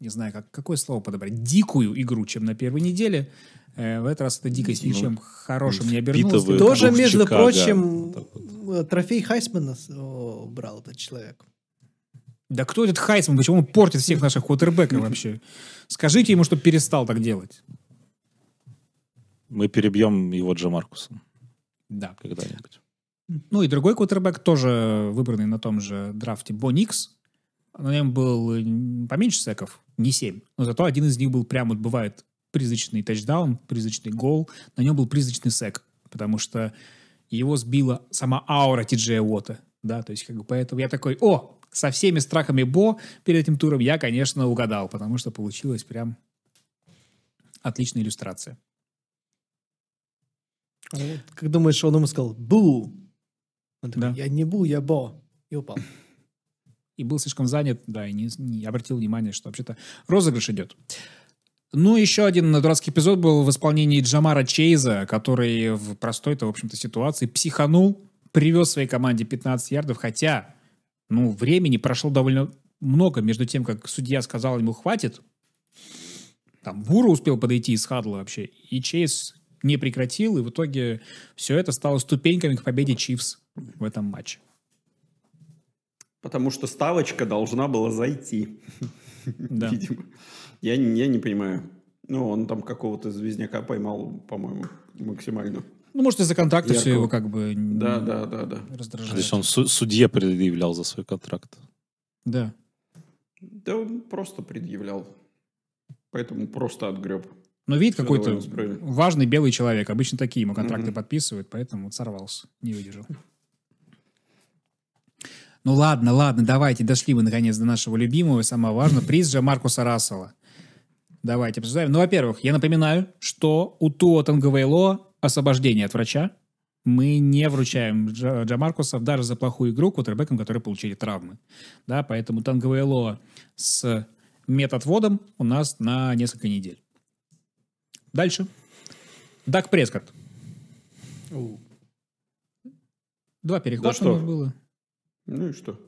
не знаю, как, какое слово подобрать, дикую игру, чем на первой неделе. Э, в этот раз это дикость ну, ничем ну, хорошим не обернулось. Тоже, между Чикаго. прочим, вот э, трофей Хайсмана брал этот человек. Да кто этот Хайсман? Почему он портит всех наших квотербеков вообще? Скажите ему, чтобы перестал так делать. Мы перебьем его Джо Маркусом. Да. Когда-нибудь. Ну и другой квотербек, тоже выбранный на том же драфте, Боникс. На нем был поменьше секов, не 7. Но зато один из них был прям, вот бывает, призрачный тачдаун, призрачный гол, на нем был призрачный сек, потому что его сбила сама аура Тиджея Уота, да, то есть как бы поэтому я такой, о, со всеми страхами Бо перед этим туром я, конечно, угадал, потому что получилась прям отличная иллюстрация. А вот, как думаешь, он ему сказал «Бу!» Он такой, да. «Я не Бу, я Бо!» И упал. И был слишком занят, да, и не, не обратил внимания, что вообще-то розыгрыш идет. Ну, еще один дурацкий эпизод был в исполнении Джамара Чейза, который в простой-то, в общем-то, ситуации психанул, привез своей команде 15 ярдов, хотя, ну, времени прошло довольно много между тем, как судья сказал ему «хватит», там Буру успел подойти из Хадла вообще, и Чейз не прекратил, и в итоге все это стало ступеньками к победе Чивс в этом матче. Потому что ставочка должна была зайти. Да. Видимо. Я, я не понимаю. Ну, он там какого-то звездняка поймал, по-моему, максимально. Ну, может, из-за контракта Яркого. все его как бы да, да, да, да. раздражает. То есть он су- судье предъявлял за свой контракт? Да. Да он просто предъявлял. Поэтому просто отгреб. Но вид какой-то важный белый человек. Обычно такие ему контракты mm-hmm. подписывают, поэтому сорвался, не выдержал. Ну ладно, ладно, давайте, дошли мы наконец до нашего любимого, самое важное, приз же Маркуса Рассела. Давайте обсуждаем. Ну, во-первых, я напоминаю, что у Туо Тангавейло освобождение от врача. Мы не вручаем Джамаркусов даже за плохую игру кутербекам, которые получили травмы. Да, поэтому Тангавейло с методводом у нас на несколько недель. Дальше. Дак Прескотт. Два перехода да что? было. Ну и что?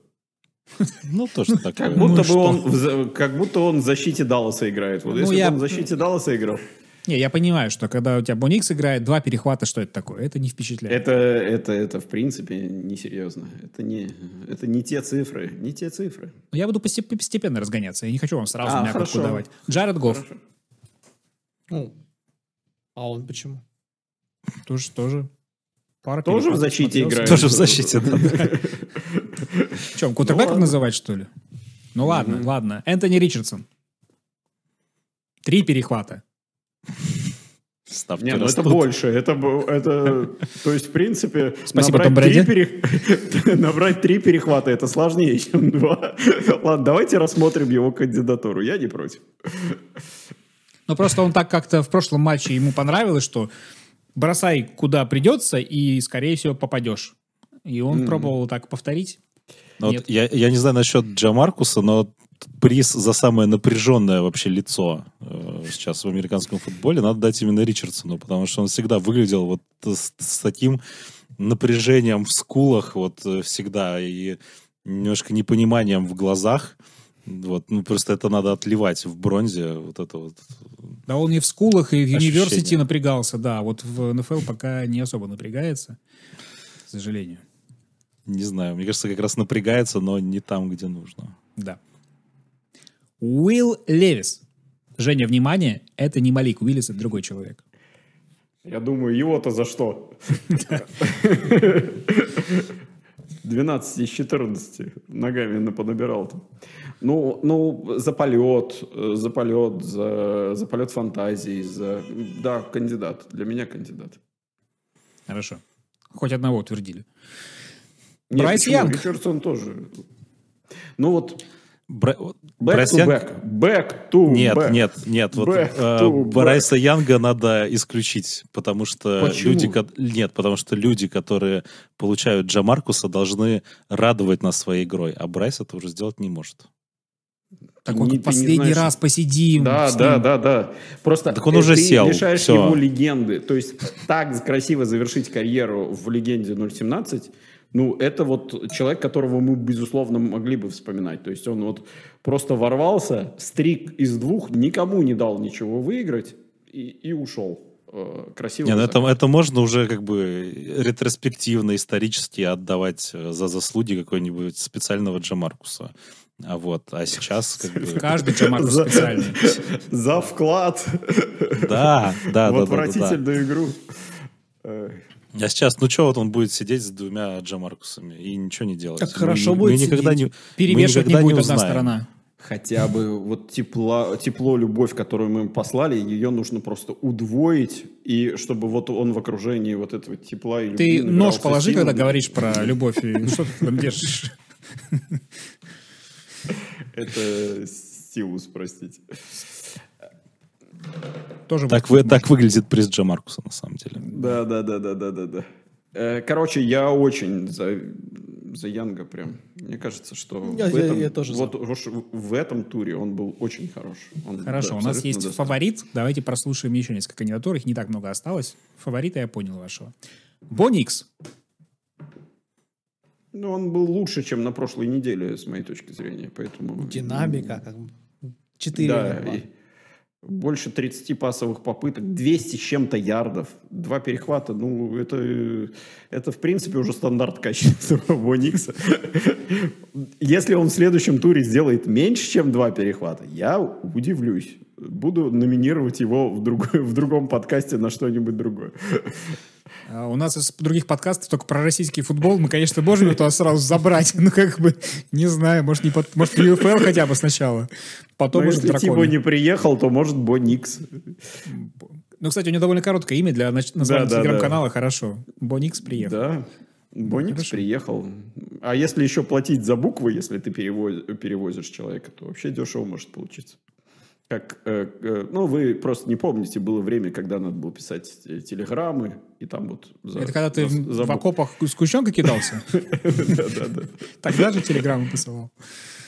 Ну, то, что ну, Как будто, ну, бы он, как будто он в защите Далласа играет. Вот ну, если я... бы он в защите Далласа играл. Не, я понимаю, что когда у тебя Боникс играет два перехвата, что это такое? Это не впечатляет. Это, это, это в принципе несерьезно. Это не, это не те цифры. Не те цифры. Но ну, я буду постепенно разгоняться. Я не хочу вам сразу а, мякотку давать. Джаред Гофф. Ну, а он почему? Тоже, тоже. Пара тоже в защите играет. Тоже в защите, да. Чем, кутербеков ну, называть, что ли? Ну ладно, mm-hmm. ладно. Энтони Ричардсон. Три перехвата. Ставки Не, ну растут. это больше. Это, это, то есть, в принципе, Спасибо, набрать, три пере... набрать три перехвата это сложнее, чем два. Ладно, давайте рассмотрим его кандидатуру. Я не против. Ну, просто он так как-то в прошлом матче ему понравилось, что бросай куда придется и, скорее всего, попадешь. И он mm. пробовал так повторить. Ну, вот я, я не знаю насчет Джамаркуса, но приз за самое напряженное вообще лицо э, сейчас в американском футболе надо дать именно Ричардсону, потому что он всегда выглядел вот с, с таким напряжением в скулах вот э, всегда и немножко непониманием в глазах. Вот, ну просто это надо отливать в бронзе, вот это вот. Да, он и в скулах, и в университете напрягался, да. Вот в НФЛ пока не особо напрягается, к сожалению не знаю, мне кажется, как раз напрягается, но не там, где нужно. Да. Уилл Левис. Женя, внимание, это не Малик Уиллис, это другой человек. Я думаю, его-то за что? 12 из 14 ногами понабирал там. Ну, ну, за полет, за полет, за, за полет фантазии, за... Да, кандидат. Для меня кандидат. Хорошо. Хоть одного утвердили. Нет, Брайс почему? Янг. Ричардсон тоже. Ну вот... Брайс Янг? Back. back to нет, back. нет, нет. Вот, back э, Брайса back. Янга надо исключить, потому что Почему? люди, нет, потому что люди, которые получают Джамаркуса, должны радовать нас своей игрой, а Брайс это уже сделать не может. Так он последний раз посидим. Да, да, да, да. Просто так он уже ты сел. лишаешь Все. его легенды. То есть так красиво завершить карьеру в легенде 017 ну, это вот человек, которого мы, безусловно, могли бы вспоминать. То есть он вот просто ворвался, стрик из двух, никому не дал ничего выиграть и, и ушел э, красиво. Нет, ну это, это можно уже как бы ретроспективно, исторически отдавать э, за заслуги какой-нибудь специального Джамаркуса. А вот, а сейчас как бы... Каждый Джамаркус за, специальный. За вклад. Да, да, да. В отвратительную игру. А сейчас, ну что, вот он будет сидеть с двумя Джамаркусами и ничего не делать. Так мы, хорошо мы, будет мы никогда Не, Перемешивать никогда не будет не одна сторона. Хотя бы вот тепло, тепло, любовь, которую мы им послали, ее нужно просто удвоить, и чтобы вот он в окружении вот этого тепла и Ты нож положи, силами. когда говоришь про любовь, и ну, что ты там держишь? Это стилус, простите. Тоже так, вы, так выглядит приз Джо Маркуса, на самом деле. Да, да, да, да, да, да, да. Э, короче, я очень за, за Янга прям. Мне кажется, что ну, я, в, этом, я, я тоже вот, в этом туре он был очень хорош. Он, Хорошо, у нас есть достаточно. фаворит. Давайте прослушаем еще несколько кандидатур. Их не так много осталось. Фаворита я понял вашего. Боникс. Ну, он был лучше, чем на прошлой неделе, с моей точки зрения. Поэтому... Динамика, четыре. Да, больше 30 пасовых попыток, 200 с чем-то ярдов, два перехвата, ну, это, это в принципе уже стандарт качества самого Если он в следующем туре сделает меньше, чем два перехвата, я удивлюсь. Буду номинировать его в, другой, в другом подкасте на что-нибудь другое. А, у нас из других подкастов только про российский футбол. Мы, конечно, можем это сразу забрать. Ну, как бы, не знаю, может, не под... может UFL хотя бы сначала. Потом Но уже если Тибо не приехал, то, может, Боникс. Ну, кстати, у него довольно короткое имя для названия да, да, телеграм-канала. Да. Хорошо. Боникс приехал. Да. Боникс приехал. А если еще платить за буквы, если ты перевозишь человека, то вообще дешево может получиться как, э, э, ну, вы просто не помните, было время, когда надо было писать э, телеграммы, и там вот... За, Это когда ты за, за... в окопах с кущенкой кидался? Да-да-да. Тогда же телеграммы писал.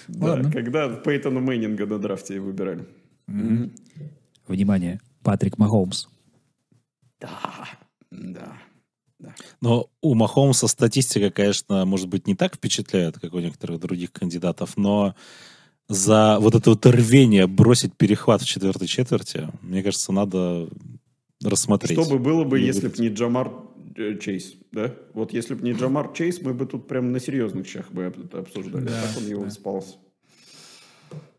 Да, когда Пейтона Мэннинга на драфте выбирали. Внимание, Патрик Махомс. Да, да. Да. Но у Махомса статистика, конечно, может быть, не так впечатляет, как у некоторых других кандидатов, но за вот это вот рвение бросить перехват в четвертой четверти, мне кажется, надо рассмотреть. Что бы было бы, если бы не Джамар э, Чейз, да? Вот если бы не Джамар Чейз, мы бы тут прям на серьезных щах бы обсуждали. Да, так он его да. спался.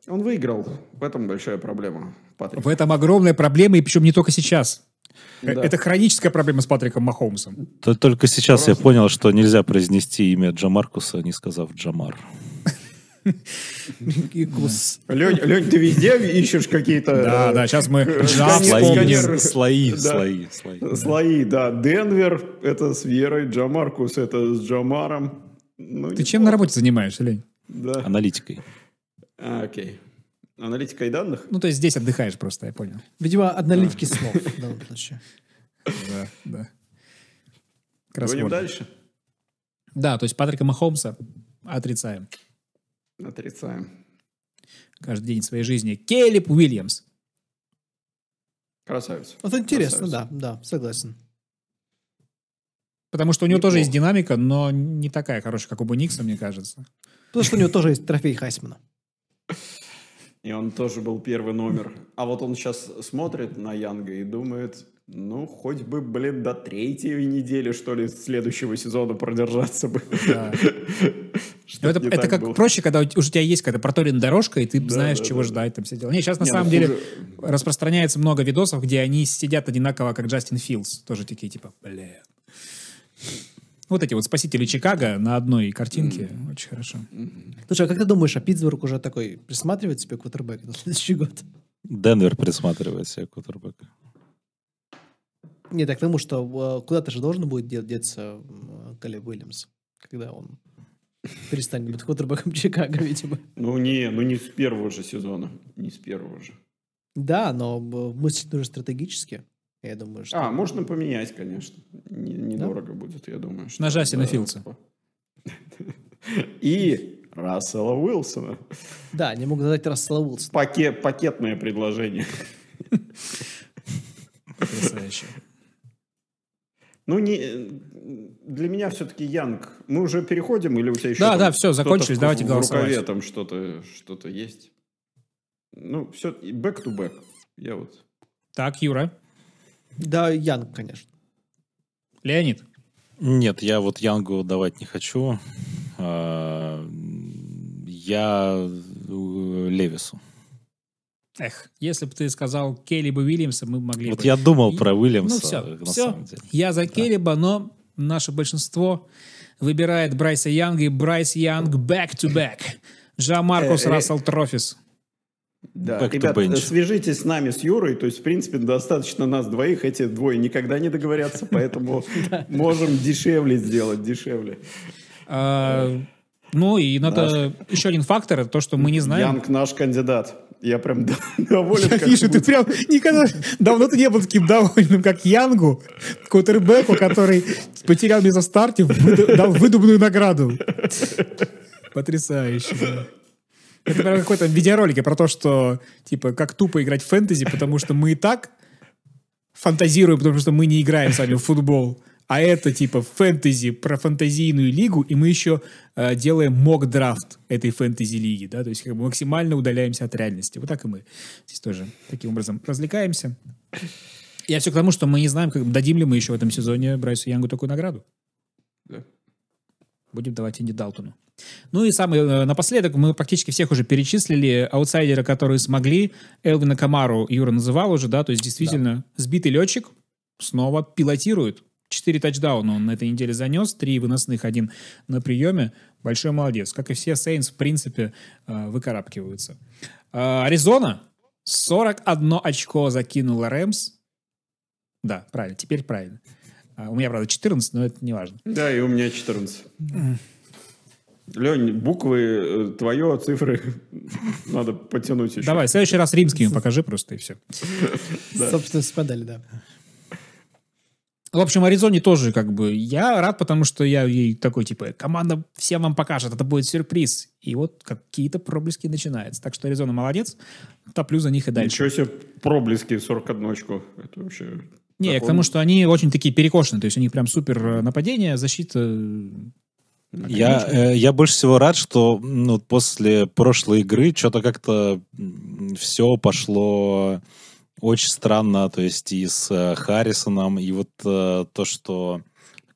Он выиграл. В этом большая проблема. Патрик. В этом огромная проблема, и причем не только сейчас. Да. Это хроническая проблема с Патриком Махомсом. только сейчас Просто. я понял, что нельзя произнести имя Джамаркуса, не сказав Джамар. Лень, Лень, ты везде ищешь какие-то... Да, э, да, сейчас мы вспомним э, слои, слои, слои. Слои, да. Денвер — это с Верой, Джамаркус — это с Джамаром. Ну ты чем на работе занимаешься, Лень? Да. Аналитикой. А, окей. Аналитикой данных? Ну, то есть здесь отдыхаешь просто, я понял. Видимо, аналитики слов в Да, да. Кроссворды. Будем дальше? Да, то есть Патрика Махомса отрицаем. Отрицаем. Каждый день своей жизни. Келлип Уильямс. Красавец. Вот интересно, Красавец. да, да, согласен. Потому что у него Неплохо. тоже есть динамика, но не такая хорошая, как у Буникса, мне кажется. Потому что у него тоже есть трофей Хайсмана. И он тоже был первый номер. А вот он сейчас смотрит на Янга и думает, ну, хоть бы, блин, до третьей недели, что ли, следующего сезона продержаться бы. Да. Ну, это, это как было. проще, когда у тебя есть какая-то проторенная дорожка, и ты да, знаешь, да, чего да, ждать, там все дела. Не, сейчас на не, ну, самом ну, деле хуже... распространяется много видосов, где они сидят одинаково, как Джастин Филдс. Тоже такие, типа, бля. Вот эти вот спасители Чикаго на одной картинке. Mm-hmm. Очень хорошо. Mm-hmm. Слушай, а как ты думаешь, а Питтсбург уже такой присматривает себе квотербек на следующий год? Денвер присматривает себе квотербека. Нет, так потому что э, куда-то же должен будет деться Калеб Уильямс, когда он перестанет быть квотербеком Чикаго, видимо. Ну не, ну не с первого же сезона, не с первого же. Да, но э, мыслить нужно стратегически. Я думаю, что... А, можно поменять, конечно. Недорого не да? будет, я думаю. Что... Нажать да, на Филдса. И Рассела Уилсона. Да, не могу задать Рассела Уилсона. Пакет, пакетное предложение. Потрясающе. Ну, не, э, для меня все-таки Янг. Мы уже переходим или у тебя еще... Да, да, все, закончились, в, давайте в, голосовать. В рукаве там что-то что есть. Ну, все, back to back. Я вот... Так, Юра. Да, Янг, конечно. Леонид. Нет, я вот Янгу давать не хочу. А, я э, Левису. Эх, если бы ты сказал Келеба Уильямса, мы могли вот бы... Вот я думал и, про Уильямса. Ну все, на все. Самом деле. я за да. но наше большинство выбирает Брайса Янга и Брайс Янг back-to-back. Джа Маркус э, э, Рассел Трофис. Да, Back ребят, свяжитесь с нами, с Юрой. То есть, в принципе, достаточно нас двоих. Эти двое никогда не договорятся, поэтому можем дешевле сделать, дешевле. А, ну и надо наш... еще один фактор, это то, что мы не знаем. Янг наш кандидат. Я прям доволен. Я вижу, ты прям никогда... Давно ты не был таким довольным, как Янгу, кутербеку, который потерял меня за старте, выда... дал выдуманную награду. Потрясающе. Это прям какой-то видеоролик про то, что, типа, как тупо играть в фэнтези, потому что мы и так фантазируем, потому что мы не играем сами в футбол а это типа фэнтези про фэнтезийную лигу, и мы еще э, делаем мок-драфт этой фэнтези-лиги, да, то есть как бы максимально удаляемся от реальности. Вот так и мы здесь тоже таким образом развлекаемся. Я все к тому, что мы не знаем, как, дадим ли мы еще в этом сезоне Брайсу Янгу такую награду. Да. Будем давать Энди Далтону. Ну и самый, э, напоследок, мы практически всех уже перечислили, аутсайдера, которые смогли. Элвина Камару Юра называл уже, да, то есть действительно да. сбитый летчик снова пилотирует 4 тачдауна он на этой неделе занес, 3 выносных, один на приеме. Большой молодец. Как и все Сейнс, в принципе, э, выкарабкиваются. Э, Аризона 41 очко закинула Рэмс. Да, правильно, теперь правильно. Э, у меня, правда, 14, но это не важно. Да, и у меня 14. Лень, буквы твое, а цифры надо потянуть еще. Давай, в следующий раз римскими покажи просто и все. Собственно, спадали, да. В общем, Аризоне тоже как бы я рад, потому что я ей такой, типа, команда всем вам покажет, это будет сюрприз. И вот какие-то проблески начинаются. Так что Аризона молодец, топлю за них и дальше. Ничего себе проблески 41 очку. Это вообще... Не, закон. к тому, что они очень такие перекошены, то есть у них прям супер э, нападение, защита э, я, э, я больше всего рад, что ну, после прошлой игры что-то как-то все пошло очень странно, то есть и с э, Харрисоном, и вот э, то, что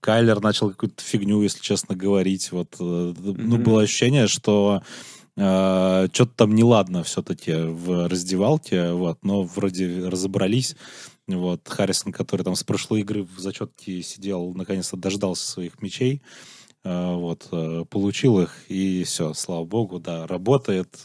Кайлер начал какую-то фигню, если честно говорить, вот, э, mm-hmm. ну, было ощущение, что э, что-то там неладно все-таки в раздевалке, вот, но вроде разобрались, вот, Харрисон, который там с прошлой игры в зачетке сидел, наконец-то дождался своих мечей, э, вот, э, получил их, и все, слава богу, да, работает,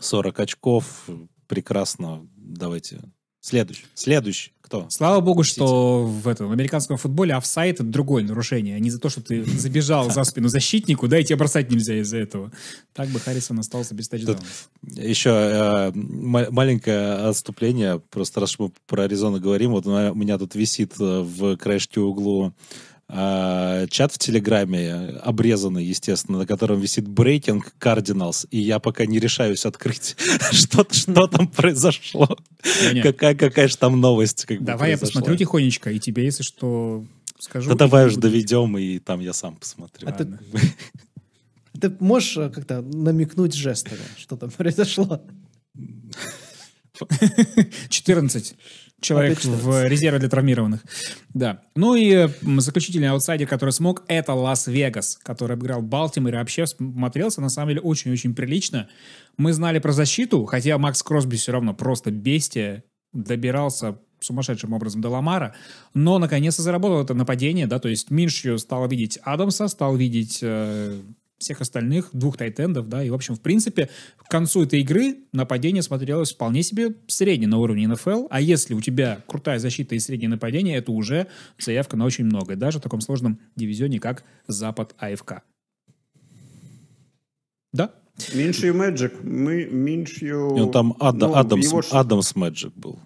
40 очков, прекрасно. Давайте. Следующий. Следующий. Кто? Слава богу, что в, этом, в американском футболе офсайт — это другое нарушение, а не за то, что ты забежал за спину защитнику, да, и тебя бросать нельзя из-за этого. Так бы Харрисон остался без тачдауна. еще э, маленькое отступление, просто раз мы про Аризону говорим, вот у меня тут висит э, в краешке углу а, чат в Телеграме, обрезанный, естественно, на котором висит Breaking Cardinals, и я пока не решаюсь открыть, что, что там произошло. Какая, какая же там новость. Как Давай я посмотрю тихонечко, и тебе, если что, скажу. Да давай уж доведем, и там я сам посмотрю. А ты можешь э, как-то намекнуть жестами, что там произошло? 14 человек в резерве для травмированных. Да. Ну и заключительный аутсайдер, который смог, это Лас-Вегас, который обыграл Балтимор и вообще смотрелся, на самом деле, очень-очень прилично. Мы знали про защиту, хотя Макс Кросби все равно просто бестия, добирался сумасшедшим образом до Ламара, но наконец-то заработал это нападение, да, то есть Миншью стал видеть Адамса, стал видеть э, всех остальных, двух тайтендов, да, и, в общем, в принципе, к концу этой игры нападение смотрелось вполне себе средне на уровне НФЛ, а если у тебя крутая защита и среднее нападение, это уже заявка на очень многое, даже в таком сложном дивизионе, как Запад АФК. Да? Меньший Мэджик, мы меньшью... Ну, там Ад... ну, Адамс, его... Адамс Мэджик был.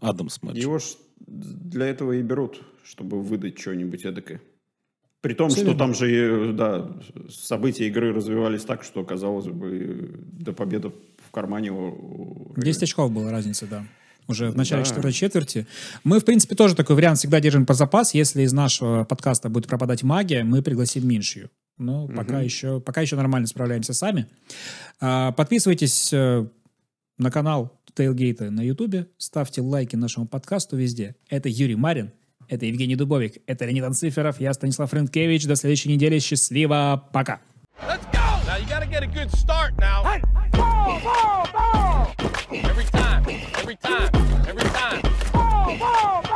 Адамс Мэджик. Его ж для этого и берут, чтобы выдать что-нибудь эдакое. При том, Абсолютно. что там же да, события игры развивались так, что, казалось бы, до победы в кармане... У... 10 очков была разница, да уже в начале да. четвертой четверти. Мы, в принципе, тоже такой вариант всегда держим по запас. Если из нашего подкаста будет пропадать магия, мы пригласим меньшую. Но угу. пока, еще, пока еще нормально справляемся сами. А, подписывайтесь э, на канал Tailgate на Ютубе, ставьте лайки нашему подкасту везде. Это Юрий Марин, это Евгений Дубовик, это Леонид Анциферов, я Станислав Ренкевич. До следующей недели. Счастливо, пока! Let's go! Now you gotta get a good start now. Ball, ball, ball. Every time, every time, every time. Ball, ball, ball.